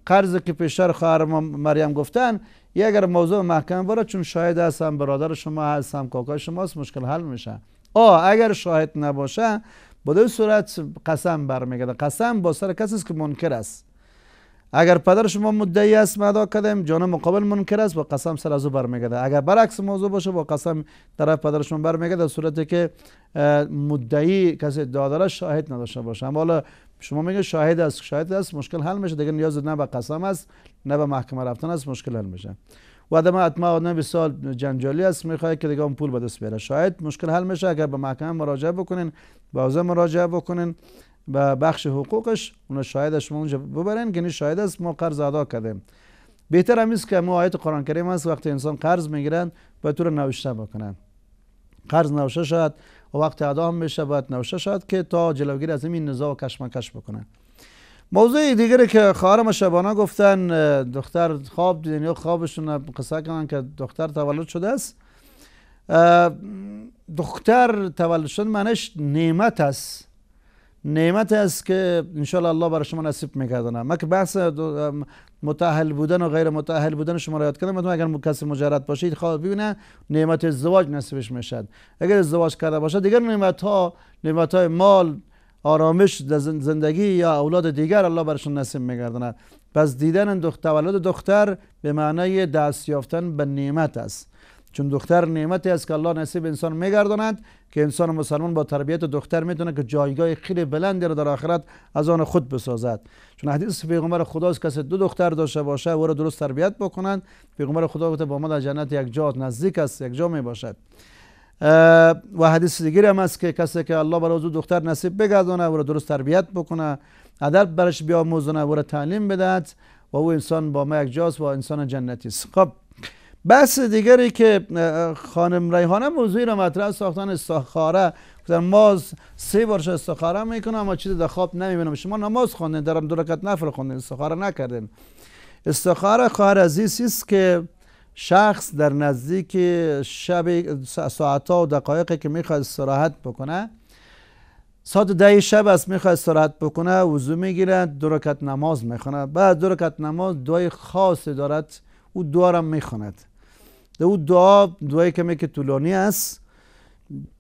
قرض که پیشتر خواهر مریم گفتن یه اگر موضوع محکم باره چون شاهد هستم برادر شما هستم کاکا شماست مشکل حل میشه آ اگر شاهد نباشه بده صورت قسم برمیگرده قسم با سر کسی است که منکر است اگر پدر شما مدعی است ادا کردیم جان مقابل منکر است با قسم سر از او برمیگرده اگر برعکس موضوع باشه با قسم طرف پدر شما برمیگرده در صورتی که مدعی کسی ادعا شاهد نداشته باشه اما شما میگه شاهد است شاهد است مشکل حل میشه دیگه نیاز نه به قسم است نه به محکمه رفتن است مشکل حل میشه و اعتماد اتما آدم سال جنجالی است میخواد که دیگه اون پول به دست شاید مشکل حل میشه اگر به محکمه مراجعه بکنین به مراجعه بکنین به بخش حقوقش اونا شاید شما اونجا ببرن که شاید است ما قرض ادا کردیم بهتر هم که ما آیت قرآن کریم است وقتی انسان قرض میگیرن به طور نوشته بکنن قرض نوشته شد و وقتی ادا میشه باید نوشته شد که تا جلوگیری از این نزاع و کشمکش بکنن موضوع دیگری که خواهرم شبانه گفتن دختر خواب دیدن یعنی یا خوابشون قصه کنن که دختر تولد شده است دختر تولد شدن منش نعمت است نعمت است که انشالله الله برای شما نصیب میکردن من که بحث متحل بودن و غیر متاهل بودن شما را یاد کردم مثلا اگر کسی مجرد باشید خواهد خب ببینه نعمت ازدواج نصیبش میشد اگر ازدواج کرده باشه دیگر نعمت ها نعمت های مال آرامش زندگی یا اولاد دیگر الله برشون نصیب میگرداند پس دیدن دخت تولد دختر به معنای دست یافتن به نعمت است چون دختر نعمتی است که الله نصیب انسان میگرداند که انسان مسلمان با تربیت دختر میتونه که جایگاه خیلی بلندی را در آخرت از آن خود بسازد چون حدیث پیغمبر خدا است کسی دو دختر داشته باشه او را درست تربیت بکنند پیغمبر خدا گفته با ما در جنت یک جا نزدیک است یک جا می و حدیث دیگری هم است که کسی که الله برای او دختر نصیب بگردانه او را درست تربیت بکنه ادب برش بیاموزونه و را تعلیم بدهد و او انسان با ما یک جاست و انسان جنتی است خب بحث دیگری که خانم ریحانه موضوعی را مطرح ساختن استخاره گفتن ما سه بارش استخاره میکنم اما چیز در خواب نمیبینم شما نماز خواندین در دو رکعت نفر خواندین استخاره نکردین استخاره خواهر عزیز است که شخص در نزدیک شب ساعت و دقایقی که میخواد استراحت بکنه ساعت ده شب است میخواد استراحت بکنه وضو میگیره دو رکعت نماز میخونه بعد دو رکعت نماز دعای خاصی دارد او دعا را او دعا دعای کمی که طولانی است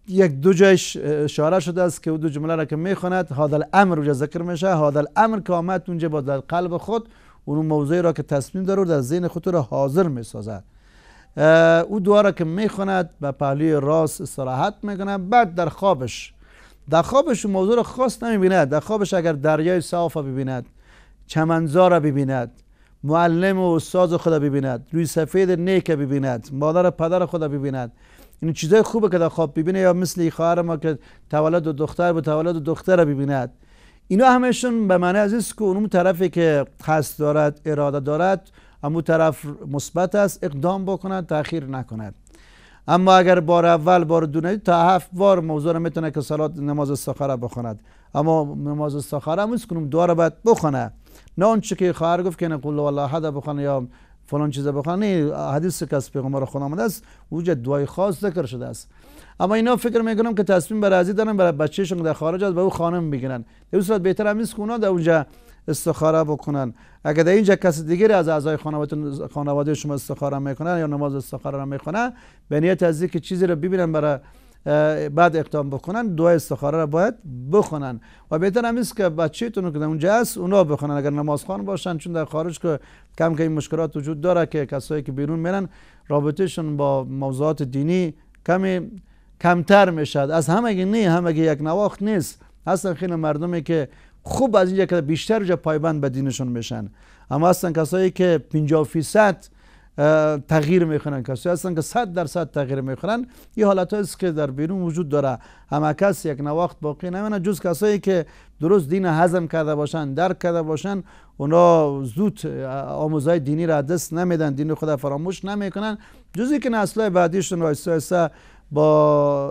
یک دو جایش اشاره شده است که او دو جمله را که میخواند هادل امر اونجا ذکر میشه هادل امر که آمد اونجا با در قلب خود اون موضعی را که تصمیم داره در ذهن خود را حاضر میسازد او دعا را که میخواند به پهلوی راست استراحت میکنه بعد در خوابش در خوابش اون موضوع را خاص نمیبیند در خوابش اگر دریای صاف ببیند چمنزار را ببیند معلم و استاد خدا ببیند روی سفید نیک ببیند مادر و پدر خدا ببیند این چیزای خوبه که در خواب ببینه یا مثل خواهر ما که تولد و دختر به تولد و دختر ببیند اینا همشون به معنی از است که اون طرفی که قصد دارد اراده دارد اما طرف مثبت است اقدام بکند تاخیر نکند اما اگر بار اول بار دونه تا هفت بار موضوع رو میتونه که صلات نماز استخاره بخوند اما نماز استخاره هم کنم دو بخونه نه آنچه که خواهر گفت که نه الله حدا بخوان یا فلان چیز بخوان نه حدیث که از پیغمبر خدا آمده است وجه دعای خاص ذکر شده است اما اینا فکر میکنم که تصمیم برای ازی دارن برای بچه‌شون در خارج از به او خانم میگیرن در صورت بهتر همیست که در اونجا استخاره بکنن اگر در اینجا کس دیگری از اعضای خانواده شما استخاره میکنن یا نماز استخاره را میخونه به نیت از اینکه چیزی رو ببینن برای بعد اقدام بکنن دعای استخاره را باید بخونن و بهتر هم است که بچهتون که اونجا است، اونا بخونن اگر نمازخوان باشن چون در خارج که کم که این مشکلات وجود داره که کسایی که بیرون میرن رابطهشون با موضوعات دینی کمی کمتر میشد از همگی نه همگی یک نواخت نیست اصلا خیلی مردمی که خوب از اینجا که بیشتر جا پایبند به دینشون میشن اما هستن کسایی که 50 فیصد تغییر میکنن کسی هستن که 100 درصد تغییر میکنن این حالت است که در بیرون وجود داره همه کس یک نواخت باقی نمینه جز کسایی که درست دین هضم کرده باشن درک کرده باشن اونا زود آموزهای دینی را دست نمیدن دین خدا فراموش نمیکنن جزی که نسلای بعدیشون آیسته آیسته با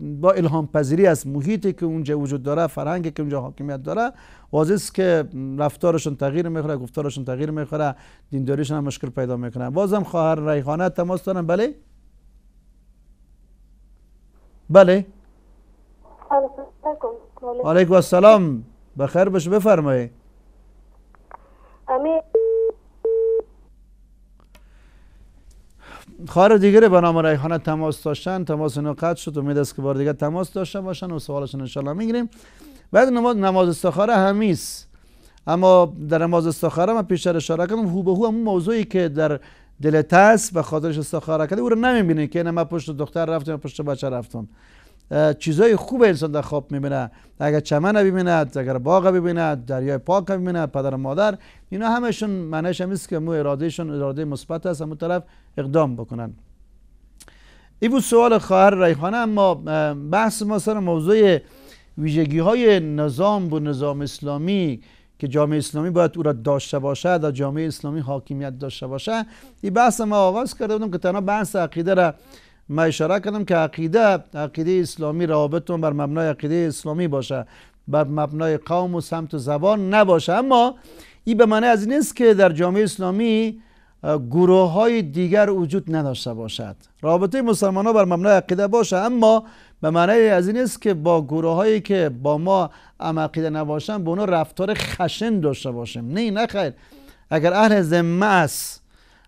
با الهام پذیری از محیطی که اونجا وجود داره فرهنگی که اونجا حاکمیت داره واضح است که رفتارشون تغییر میخوره گفتارشون تغییر میخوره دینداریشون هم مشکل پیدا میکنه بازم خواهر ریحانه تماس دارن بله بله علیکم السلام بخیر باش بفرمایید خواهر دیگری به نام ریحانه تماس داشتن تماس اینو قطع شد امید است که بار دیگه تماس داشته باشن و سوالشون انشالله میگیریم بعد نماز نماز استخاره همیز، اما در نماز استخاره من پیشتر اشاره کردم هو به هو همون موضوعی که در دل هست به خاطرش استخاره کرده او رو نمیبینه که نه من پشت دختر رفتم پشت بچه رفتم چیزای خوب انسان در خواب میبینه اگر چمن ببیند اگر باغ ببیند دریای پاک ببینه پدر مادر اینا همشون معنیش هم که مو ارادهشون اراده مثبت است و طرف اقدام بکنن این بود سوال خواهر ریحانه اما بحث ما سر موضوع ویژگی های نظام و نظام اسلامی که جامعه اسلامی باید او را داشته باشد و جامعه اسلامی حاکمیت داشته باشه. این بحث ما آغاز کرده بودم که تنها بحث عقیده را من اشاره کردم که عقیده عقیده اسلامی روابطتون بر مبنای عقیده اسلامی باشه بر مبنای قوم و سمت و زبان نباشه اما این به معنی از این است که در جامعه اسلامی گروه های دیگر وجود نداشته باشد رابطه مسلمان ها بر مبنای عقیده باشه اما به معنی از این است که با گروه هایی که با ما هم عقیده نباشن به اونا رفتار خشن داشته باشیم نه نه خیر اگر اهل ذمه است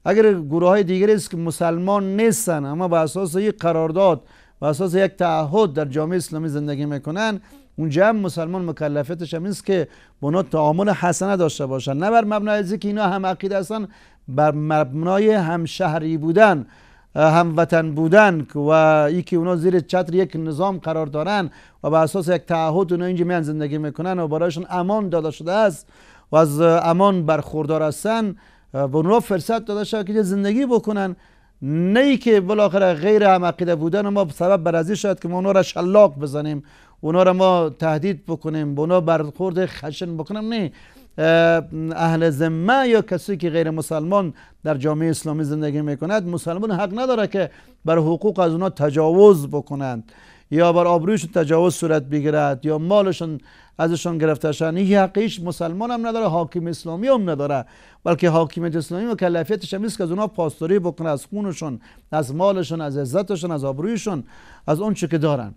اگر گروه های دیگری است که مسلمان نیستن اما به اساس یک قرارداد و اساس یک تعهد در جامعه اسلامی زندگی میکنن اونجا هم مسلمان مکلفیتش هم است که بنا تعامل حسنه داشته باشن نه بر مبنای از که اینا هم عقید هستن بر مبنای همشهری بودن هموطن بودن و ای که اونا زیر چتر یک نظام قرار دارن و به اساس یک تعهد اونا اینجا میان زندگی میکنن و برایشون امان داده شده است و از امان برخوردار هستن به اونها فرصت داده شد که زندگی بکنن نه ای که بالاخره غیر هم عقیده بودن ما سبب برازی شد که ما اونها را شلاق بزنیم اونها را ما تهدید بکنیم با اونها برخورد خشن بکنیم نه اهل ذمه یا کسی که غیر مسلمان در جامعه اسلامی زندگی میکند مسلمان حق نداره که بر حقوق از اونها تجاوز بکنند یا بر آبرویشون تجاوز صورت بگیرد یا مالشون ازشان گرفته شن این حقیش مسلمان هم نداره حاکم اسلامی هم نداره بلکه حاکم اسلامی مکلفیتش هم نیست که از اونا پاسداری بکنه از خونشون از مالشون از عزتشون از آبرویشون از اون که دارن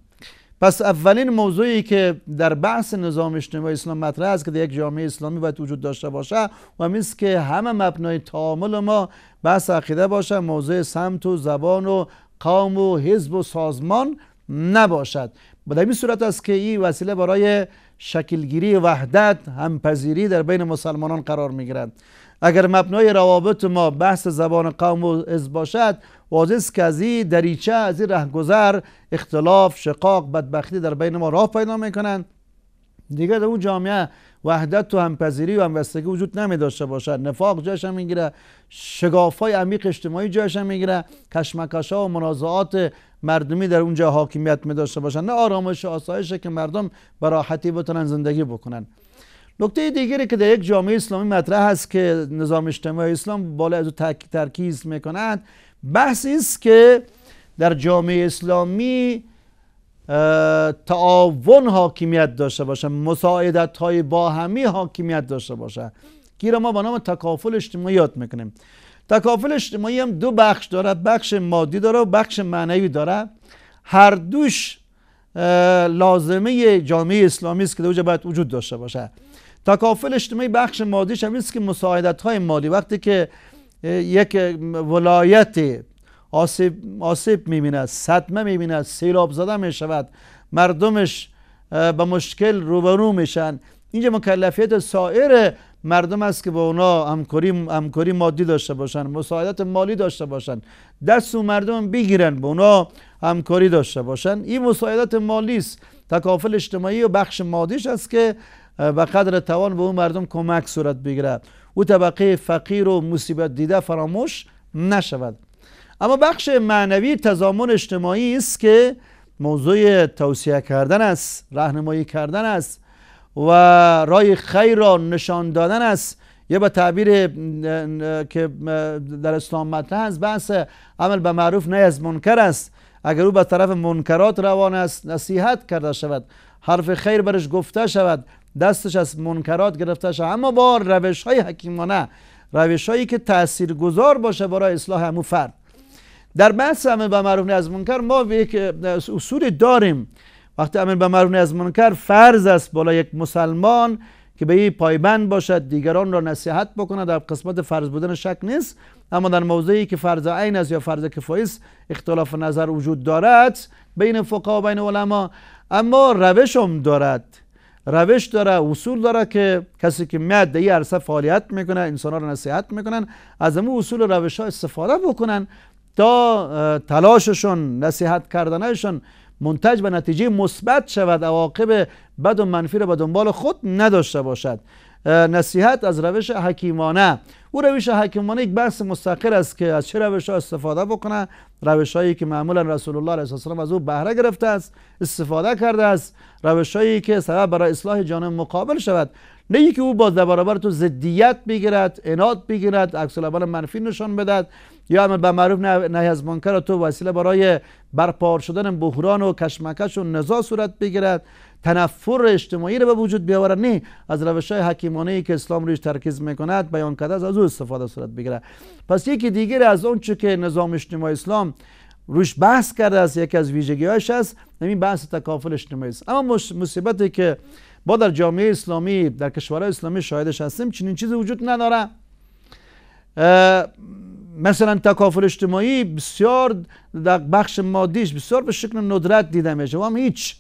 پس اولین موضوعی که در بحث نظام اجتماعی اسلام مطرح است که یک جامعه اسلامی باید وجود داشته باشه و میست که همه مبنای تعامل ما بحث عقیده باشه موضوع سمت و زبان و قوم و حزب و سازمان نباشد به این صورت است که این وسیله برای شکلگیری وحدت همپذیری در بین مسلمانان قرار میگیرد اگر مبنای روابط ما بحث زبان قوم و از باشد واضح است که از این دریچه از این رهگذر اختلاف شقاق بدبختی در بین ما راه پیدا میکنند دیگر در اون جامعه وحدت و همپذیری و همبستگی وجود نمی داشته باشد نفاق جایش هم میگیره شگاف های عمیق اجتماعی جایش هم میگیره کشمکش ها و منازعات مردمی در اونجا حاکمیت می داشته باشند نه آرامش و آسایشه که مردم براحتی بتونن زندگی بکنن نکته دیگری که در یک جامعه اسلامی مطرح هست که نظام اجتماعی اسلام بالا از ترکیز میکنند بحث است که در جامعه اسلامی تعاون حاکمیت داشته باشه مساعدت های باهمی حاکمیت داشته باشه که ما با نام تکافل اجتماعی یاد میکنیم تکافل اجتماعی هم دو بخش داره بخش مادی داره و بخش معنوی داره هر دوش لازمه جامعه اسلامی است که دوجه باید وجود داشته باشه تکافل اجتماعی بخش مادی هم است که مساعدت های مالی وقتی که یک ولایت آسیب, آسیب میبیند صدمه میبیند سیلاب زده میشود مردمش به مشکل روبرو میشن اینجا مکلفیت سایر مردم است که با اونا همکاری, همکاری مادی داشته باشن مساعدت مالی داشته باشن دست و مردم بگیرن با اونا همکاری داشته باشن این مساعدت مالی است تکافل اجتماعی و بخش مادیش است که به قدر توان به اون مردم کمک صورت بگیره او طبقه فقیر و مصیبت دیده فراموش نشود اما بخش معنوی تضامن اجتماعی است که موضوع توصیه کردن است راهنمایی کردن است و رای خیر را نشان دادن است یا به تعبیر که در اسلام مطرح است بحث عمل به معروف نه از منکر است اگر او به طرف منکرات روان است نصیحت کرده شود حرف خیر برش گفته شود دستش از منکرات گرفته شود اما با روش های حکیمانه روش هایی که تأثیر گذار باشه برای اصلاح همو فرد در بحث امر به معروف از منکر ما یک اصول داریم وقتی امر به معروف از منکر فرض است بالا یک مسلمان که به این پایبند باشد دیگران را نصیحت بکنه در قسمت فرض بودن شک نیست اما در موضعی که فرض عین است یا فرض کفایی است اختلاف نظر وجود دارد بین فقها و بین علما اما روش هم دارد روش داره اصول داره که کسی که میاد در این عرصه فعالیت میکنه انسان را نصیحت میکنن از امو اصول و روش ها استفاده بکنن تا تلاششون نصیحت کردنشون منتج به نتیجه مثبت شود عواقب بد و منفی را به دنبال خود نداشته باشد نصیحت از روش حکیمانه او روش حکیمانه یک بحث مستقل است که از چه روش ها استفاده بکنه روش هایی که معمولا رسول الله علیه السلام از او بهره گرفته است استفاده کرده است روش هایی که سبب برای اصلاح جانب مقابل شود نه اینکه او باز در برابر تو ضدیت بگیرد اناد بگیرد عکس العمل منفی نشان بدهد یا همه به معروف نهی از منکر تو وسیله برای برپار شدن بحران و کشمکش و نزاع صورت بگیرد تنفر اجتماعی رو به وجود بیاورد نه از روش های حکیمانه ای که اسلام روش ترکیز میکند بیان کرده از او استفاده صورت بگیرد پس یکی دیگر از اون چه که نظام اجتماعی اسلام روش بحث کرده است یکی از هاش است همین بحث تکافل اجتماعی است اما مصیبتی که با در جامعه اسلامی در کشورهای اسلامی شاهدش هستیم چنین چیزی وجود نداره مثلا تکافل اجتماعی بسیار در بخش مادیش بسیار به شکل ندرت دیده میشه و هم هیچ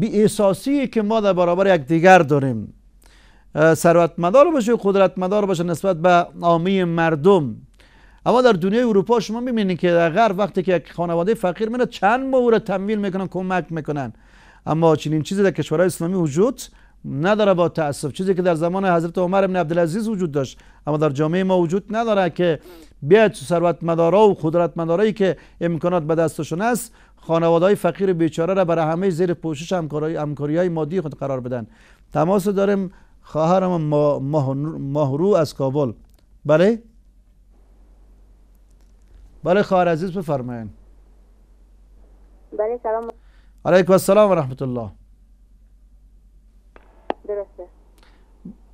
بی احساسی که ما در برابر یکدیگر داریم ثروتمدار باشه و قدرتمدار باشه نسبت به عامه مردم اما در دنیای اروپا شما میبینید که در غرب وقتی که یک خانواده فقیر میره چند ماه او تمویل میکنن کمک میکنن اما چنین چیزی در کشورهای اسلامی وجود نداره با تاسف چیزی که در زمان حضرت عمر ابن عبدالعزیز وجود داشت اما در جامعه ما وجود نداره که بیاید ثروتمدارا و مدارایی که امکانات به دستشون است خانواده های فقیر بیچاره را برای همه زیر پوشش همکاری, همکاری های مادی خود قرار بدن تماس داریم خواهرم ماهرو از کابل بله بله خواهر عزیز بفرمایید بله سلام علیکم السلام و رحمت الله درسته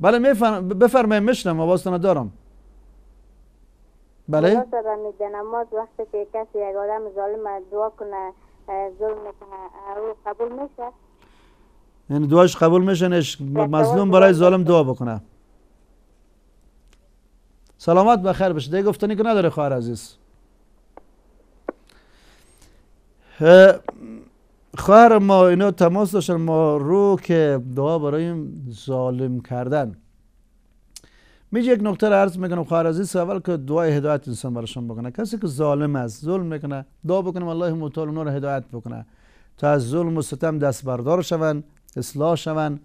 بله میفرم بفرمایید و باستانه دارم بله خدا سبا میده نماز وقتی که کسی یک آدم ظالم دعا کنه ظلم او قبول میشه یعنی دعاش قبول میشنش مظلوم برای ظالم دعا بکنه سلامت بخیر بشه دیگه گفتنی که نداره خواهر عزیز خواهر ما اینا تماس داشتن ما رو که دعا برای ظالم کردن میگه یک نکته را عرض میکنم خواهر عزیز اول که دعای هدایت انسان براشون بکنه کسی که ظالم است ظلم میکنه دعا بکنم الله متعال اونا رو هدایت بکنه تا از ظلم و ستم دست بردار شون اصلاح شون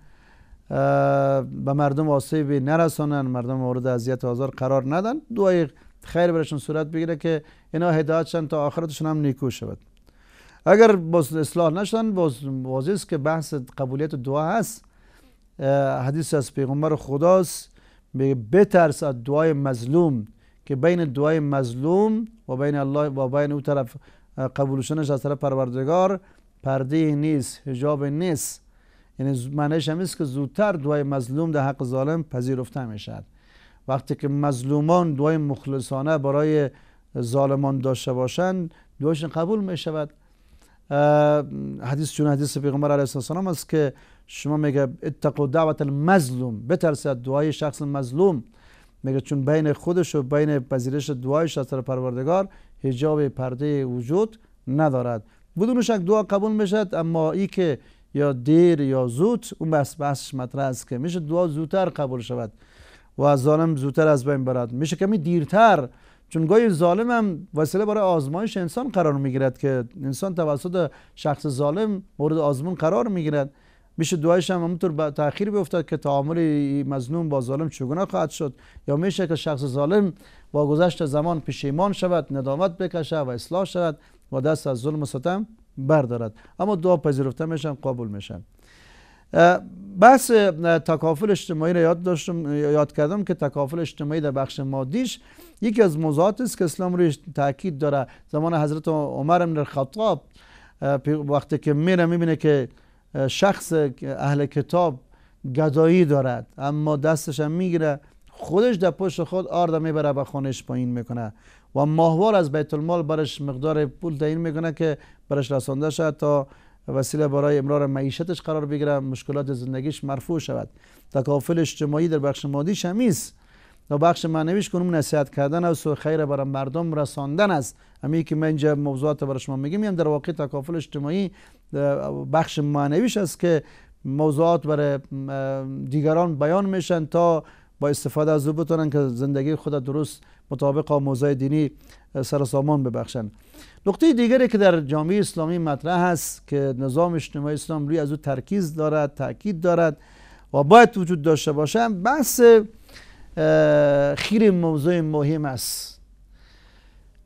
به مردم آسیبی نرسانن مردم مورد اذیت و آزار قرار ندن دعای خیر برشون صورت بگیره که اینا هدایت شن تا آخرتشون هم نیکو شود اگر باز اصلاح نشدن باز واضح است که بحث قبولیت دعا هست حدیث از پیغمبر خداست به بترس از دعای مظلوم که بین دعای مظلوم و بین الله و بین او طرف قبول شدنش از طرف پروردگار پرده نیست حجاب نیست یعنی معنیش هم است که زودتر دعای مظلوم در حق ظالم پذیرفته میشد وقتی که مظلومان دعای مخلصانه برای ظالمان داشته باشند دعاشون قبول می شود حدیث چون حدیث پیغمبر علیه السلام است که شما میگه اتقوا دعوت المظلوم بترسد دعای شخص مظلوم میگه چون بین خودش و بین پذیرش دعایش از طرف پروردگار حجاب پرده وجود ندارد بدون شک دعا قبول میشد اما ای که یا دیر یا زود اون بس بس مطرح است که میشه دعا زودتر قبول شود و ظالم زودتر از بین برد میشه کمی دیرتر چون گاهی ظالم هم وسیله برای آزمایش انسان قرار میگیرد که انسان توسط شخص ظالم مورد آزمون قرار میگیرد میشه دعایش هم همونطور به تاخیر بیفتد که تعامل مظلوم با ظالم چگونه خواهد شد یا میشه که شخص ظالم با گذشت زمان پشیمان شود ندامت بکشه و اصلاح شود و دست از ظلم و ستم بردارد اما دعا پذیرفته میشن قبول میشن بحث تکافل اجتماعی را یاد داشتم یاد کردم که تکافل اجتماعی در بخش مادیش یکی از موضوعات است که اسلام روی تاکید داره زمان حضرت عمر بن خطاب وقتی که میره میبینه که شخص اهل کتاب گدایی دارد اما دستش هم میگیره خودش در پشت خود آرد میبره به خانهش پایین میکنه و ماهوار از بیت المال برش مقدار پول تعیین میکنه که برش رسانده شد تا وسیله برای امرار معیشتش قرار بگیره مشکلات زندگیش مرفوع شود تکافل اجتماعی در بخش مادی شمیز و بخش معنویش کنم نصیحت کردن است و خیر برای مردم رساندن است همین که من اینجا موضوعات برای شما میگم یعنی در واقع تکافل اجتماعی بخش معنویش است که موضوعات برای دیگران بیان میشن تا با استفاده از او بتونن که زندگی خود درست مطابق آموزه دینی سرسامان ببخشند نقطه دیگری که در جامعه اسلامی مطرح است که نظام اجتماعی اسلام روی از او ترکیز دارد تاکید دارد و باید وجود داشته باشند بحث خیر موضوع مهم است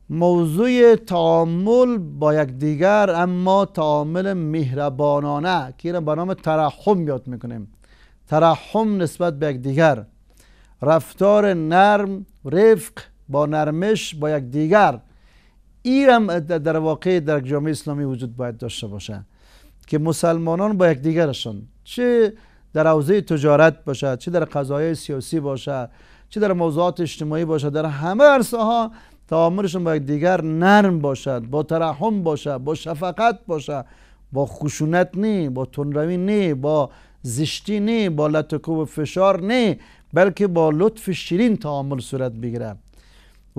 موضوع تعامل با دیگر اما تعامل مهربانانه که را به نام ترحم یاد میکنیم ترحم نسبت به دیگر رفتار نرم رفق با نرمش با یک دیگر ایرم در واقع در جامعه اسلامی وجود باید داشته باشه که مسلمانان با یک دیگرشون چه در حوزه تجارت باشه، چه در قضایای سیاسی باشه چه در موضوعات اجتماعی باشه، در همه عرصه ها تعاملشون با یک دیگر نرم باشد با ترحم باشه، با شفقت باشه با خشونت نی، با تنروی نی، با زشتی نی، با لطکوب فشار نی بلکه با لطف شیرین تعامل صورت بگیره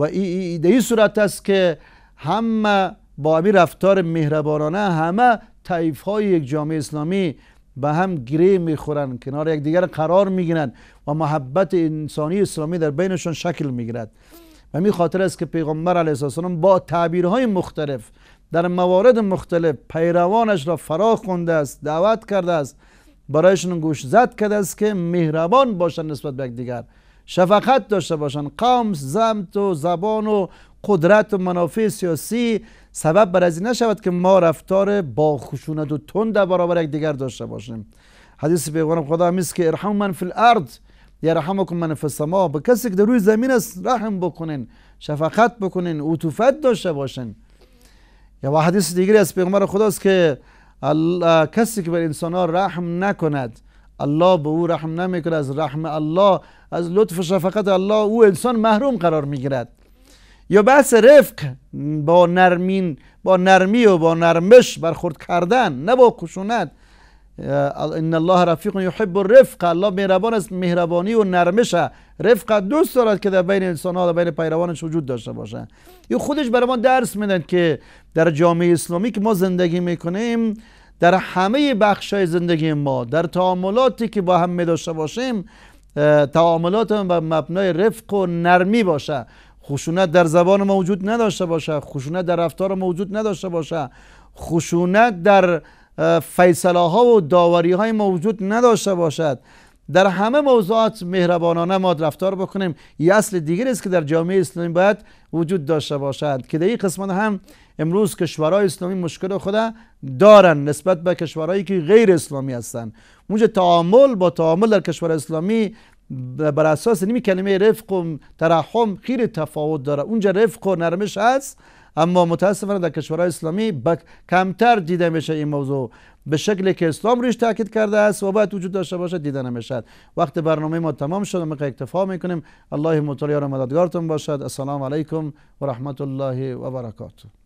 و این ایده ای صورت است که همه با این رفتار مهربانانه همه طیف های یک جامعه اسلامی به هم گره میخورن کنار یکدیگر قرار میگیرند و محبت انسانی اسلامی در بینشان شکل میگیرد و می خاطر است که پیغمبر علیه السلام با تعبیرهای مختلف در موارد مختلف پیروانش را فرا خونده است دعوت کرده است برایشون گوش زد کرده است که مهربان باشند نسبت به یکدیگر شفقت داشته باشن قوم زمت و زبان و قدرت و منافع سیاسی سبب بر از این نشود که ما رفتار با خشونت و تند در برابر دیگر داشته باشیم حدیث پیغمبر خدا هم که ارحم من فی الارض یرحمکم من فی السما به کسی که در روی زمین است رحم بکنین شفقت بکنین عطوفت داشته باشین یا و حدیث دیگری از پیغمبر خداست که کسی که بر انسان ها رحم نکند الله به او رحم نمیکنه از رحم الله از لطف و شفقت الله او انسان محروم قرار میگیرد یا بحث رفق با نرمین با نرمی و با نرمش برخورد کردن نه با خشونت ان الله رفیق یحب رفق الله مهربان است مهربانی و نرمش رفق دوست دارد که در بین انسان ها در بین پیروانش وجود داشته باشه یو خودش برای ما درس میدن که در جامعه اسلامی که ما زندگی میکنیم در همه بخش های زندگی ما در تعاملاتی که با هم می داشته باشیم تعاملات با مبنای رفق و نرمی باشه خشونت در زبان ما وجود نداشته باشه خشونت در رفتار ما وجود نداشته باشه خشونت در فیصله ها و داوری های ما وجود نداشته باشد در همه موضوعات مهربانانه ما رفتار بکنیم یه اصل دیگری است که در جامعه اسلامی باید وجود داشته باشد که در این قسمت هم امروز کشورهای اسلامی مشکل خود دارن نسبت به کشورهایی که غیر اسلامی هستن اونجا تعامل با تعامل در کشور اسلامی بر اساس نمی کلمه رفق و ترحم خیلی تفاوت داره اونجا رفق و نرمش هست اما متاسفانه در کشورهای اسلامی کمتر دیده میشه این موضوع به شکل که اسلام روش تاکید کرده است و باید وجود داشته باشه دیده نمیشد وقت برنامه ما تمام شد ما اکتفا میکنیم الله متعال یار مددگارتون باشد السلام علیکم و رحمت الله و برکاته